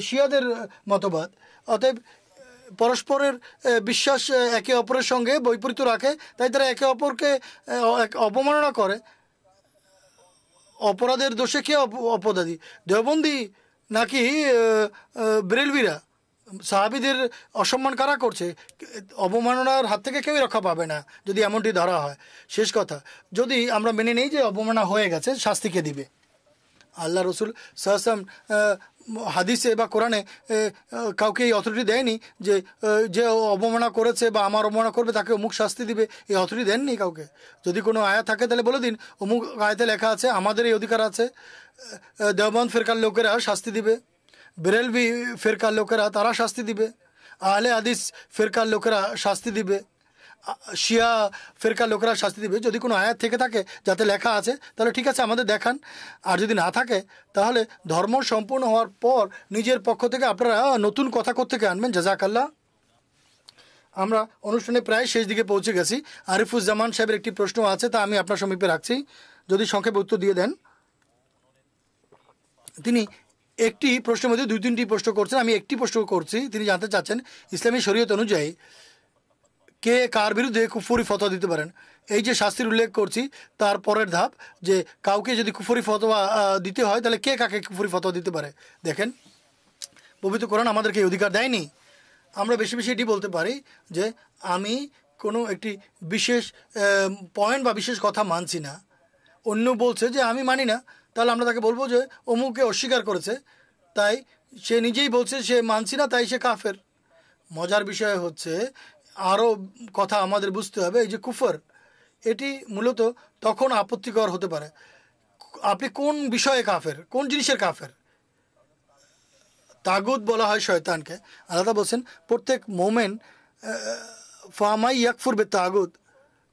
শিয়াদের মতবাদ অতএব পরস্পরের বিশ্বাস একে অপরের সঙ্গে বৈপরীত্য রাখে তাই তারা একে অপরকে অপমাননা করে অপরাধের দোষে কে অপরাধী দেবন্দি নাকি ব্রেলবিরা সাহাবিদের অসম্মান কারা করছে অবমাননার হাত থেকে কেউই রক্ষা পাবে না যদি এমনটি ধরা হয় শেষ কথা যদি আমরা মেনে নিই যে অবমাননা হয়ে গেছে শাস্তিকে দিবে আল্লাহ রসুল সাহসাম হাদিসে বা কোরআনে কাউকে এই অথরিটি দেয়নি যে যে অবমাননা করেছে বা আমার অবমাননা করবে তাকে অমুক শাস্তি দিবে এই অথরিটি দেননি কাউকে যদি কোনো আয়া থাকে তাহলে বলে দিন অমুক আয়াতে লেখা আছে আমাদের এই অধিকার আছে দেওবান ফেরকার লোকেরা শাস্তি দিবে বেরেলভি ফেরকার লোকেরা তারা শাস্তি দিবে আহলে হাদিস ফেরকার লোকেরা শাস্তি দিবে শিয়া ফেরকা লোকেরা শাস্তি দেবে যদি কোনো আয়াত থেকে থাকে যাতে লেখা আছে তাহলে ঠিক আছে আমাদের দেখান আর যদি না থাকে তাহলে ধর্ম সম্পূর্ণ হওয়ার পর নিজের পক্ষ থেকে আপনারা নতুন কথা থেকে আনবেন জাজাকাল্লা আমরা অনুষ্ঠানে প্রায় শেষ দিকে পৌঁছে গেছি আরিফুজ্জামান সাহেবের একটি প্রশ্ন আছে তা আমি আপনার সমীপে রাখছি যদি সংক্ষেপে উত্তর দিয়ে দেন তিনি একটি প্রশ্নের মধ্যে দুই তিনটি প্রশ্ন করছেন আমি একটি প্রশ্ন করছি তিনি জানতে চাচ্ছেন ইসলামী শরীয়ত অনুযায়ী কে কার বিরুদ্ধে কুফুরি ফতোয়া দিতে পারেন এই যে শাস্তির উল্লেখ করছি তার পরের ধাপ যে কাউকে যদি কুফুরি ফতোয়া দিতে হয় তাহলে কে কাকে কুফুরি ফতোয়া দিতে পারে দেখেন পবিত্র কোরআন আমাদেরকে এই অধিকার দেয়নি আমরা বেশি বেশি এটি বলতে পারি যে আমি কোনো একটি বিশেষ পয়েন্ট বা বিশেষ কথা মানছি না অন্য বলছে যে আমি মানি না তাহলে আমরা তাকে বলবো যে অমুকে অস্বীকার করেছে তাই সে নিজেই বলছে সে মানছি না তাই সে কাফের মজার বিষয় হচ্ছে আরও কথা আমাদের বুঝতে হবে এই যে কুফর এটি মূলত তখন আপত্তিকর হতে পারে আপনি কোন বিষয়ে কাফের কোন জিনিসের কাফের তাগুদ বলা হয় শয়তানকে আলাদা বলছেন প্রত্যেক মোমেন ফামাই ইয়াকফুর বে তাগুদ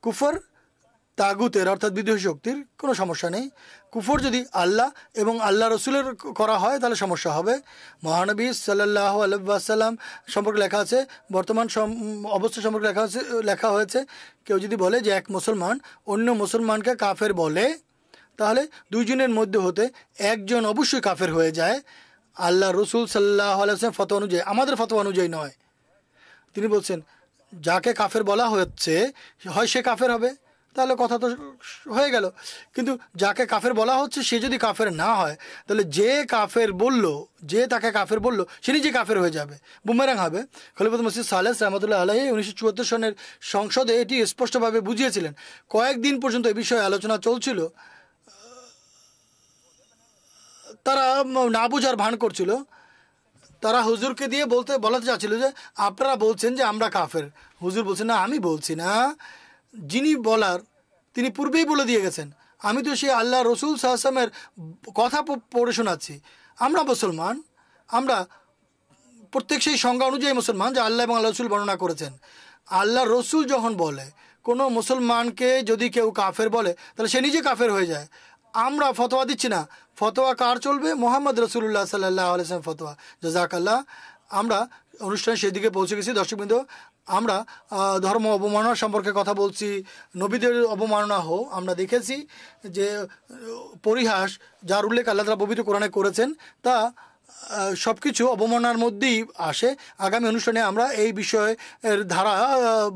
কুফর তাগুতের অর্থাৎ বিদ্রোহী শক্তির কোনো সমস্যা নেই কুফর যদি আল্লাহ এবং আল্লাহ রসুলের করা হয় তাহলে সমস্যা হবে মহানবী সাল্লাহ আলবাসাল্লাম সম্পর্কে লেখা আছে বর্তমান অবস্থা সম্পর্কে লেখা আছে লেখা হয়েছে কেউ যদি বলে যে এক মুসলমান অন্য মুসলমানকে কাফের বলে তাহলে দুইজনের মধ্যে হতে একজন অবশ্যই কাফের হয়ে যায় আল্লাহ রসুল সাল্লাহ আলাইসলাম ফতো অনুযায়ী আমাদের ফতো অনুযায়ী নয় তিনি বলছেন যাকে কাফের বলা হচ্ছে হয় সে কাফের হবে তাহলে কথা তো হয়ে গেল কিন্তু যাকে কাফের বলা হচ্ছে সে যদি কাফের না হয় তাহলে যে কাফের বলল যে তাকে কাফের বলল সে নিজে কাফের হয়ে যাবে বুমেরাং হবে খলিফত মসজিদ সালেস রহমতুল্লাহ আলহী উনিশশো চুয়াত্তর সনের সংসদে এটি স্পষ্টভাবে বুঝিয়েছিলেন কয়েকদিন পর্যন্ত এ বিষয়ে আলোচনা চলছিল তারা না বুঝার ভান করছিল তারা হুজুরকে দিয়ে বলতে বলাতে চাচ্ছিল যে আপনারা বলছেন যে আমরা কাফের হুজুর বলছেন না আমি বলছি না যিনি বলার তিনি পূর্বেই বলে দিয়ে গেছেন আমি তো সেই আল্লাহ রসুল সাহসামের কথা পড়ে শোনাচ্ছি আমরা মুসলমান আমরা প্রত্যেক সেই সংজ্ঞা অনুযায়ী মুসলমান যে আল্লাহ এবং আল্লাহ রসুল বর্ণনা করেছেন আল্লাহ রসুল যখন বলে কোনো মুসলমানকে যদি কেউ কাফের বলে তাহলে সে নিজে কাফের হয়ে যায় আমরা ফতোয়া দিচ্ছি না ফতোয়া কার চলবে মোহাম্মদ রসুল্লাহ সাল্লাহ আলসালাম ফতোয়া আল্লাহ আমরা অনুষ্ঠানে সেদিকে পৌঁছে গেছি দর্শকবৃন্দ আমরা ধর্ম অবমাননা সম্পর্কে কথা বলছি নবীদের অবমাননা হোক আমরা দেখেছি যে পরিহাস যার উল্লেখ আল্লাহ পবিত্র কোরআনে করেছেন তা সব কিছু অবমাননার মধ্যেই আসে আগামী অনুষ্ঠানে আমরা এই বিষয়ের ধারা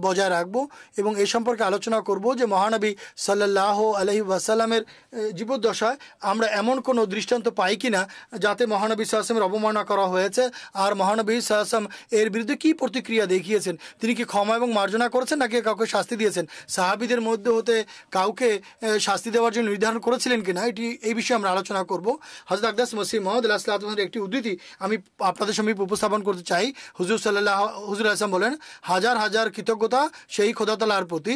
বজায় রাখব এবং এ সম্পর্কে আলোচনা করব যে মহানবী সাল্লাহ আলহি ওয়াসাল্লামের জীবদ্দশায় আমরা এমন কোনো দৃষ্টান্ত পাই কি না যাতে মহানবী সাহসেমের অবমাননা করা হয়েছে আর মহানবী সাহসম এর বিরুদ্ধে কি প্রতিক্রিয়া দেখিয়েছেন তিনি কি ক্ষমা এবং মার্জনা করেছেন নাকি কাউকে শাস্তি দিয়েছেন সাহাবিদের মধ্যে হতে কাউকে শাস্তি দেওয়ার জন্য নির্ধারণ করেছিলেন কিনা এটি এই বিষয়ে আমরা আলোচনা করব হজরত আকদাস মসিম মোহাম্মদ আল্লাহ সাল্লাহ একটি উদ্ধৃতি আমি আপনাদের সমীপ উপস্থাপন করতে চাই হুজুর সাল্লাহ হুজুর আসলাম বলেন হাজার হাজার কৃতজ্ঞতা সেই খোদাতালার প্রতি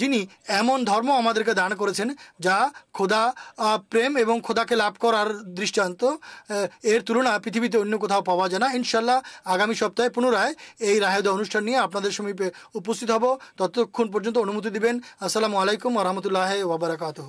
যিনি এমন ধর্ম আমাদেরকে দান করেছেন যা খোদা প্রেম এবং খোদাকে লাভ করার দৃষ্টান্ত এর তুলনা পৃথিবীতে অন্য কোথাও পাওয়া যায় না ইনশাল্লাহ আগামী সপ্তাহে পুনরায় এই রাহেদা অনুষ্ঠান নিয়ে আপনাদের সমীপে উপস্থিত হব ততক্ষণ পর্যন্ত অনুমতি দিবেন আসসালামু আলাইকুম আ রহমতুল্লাহ ওবরাকাতহ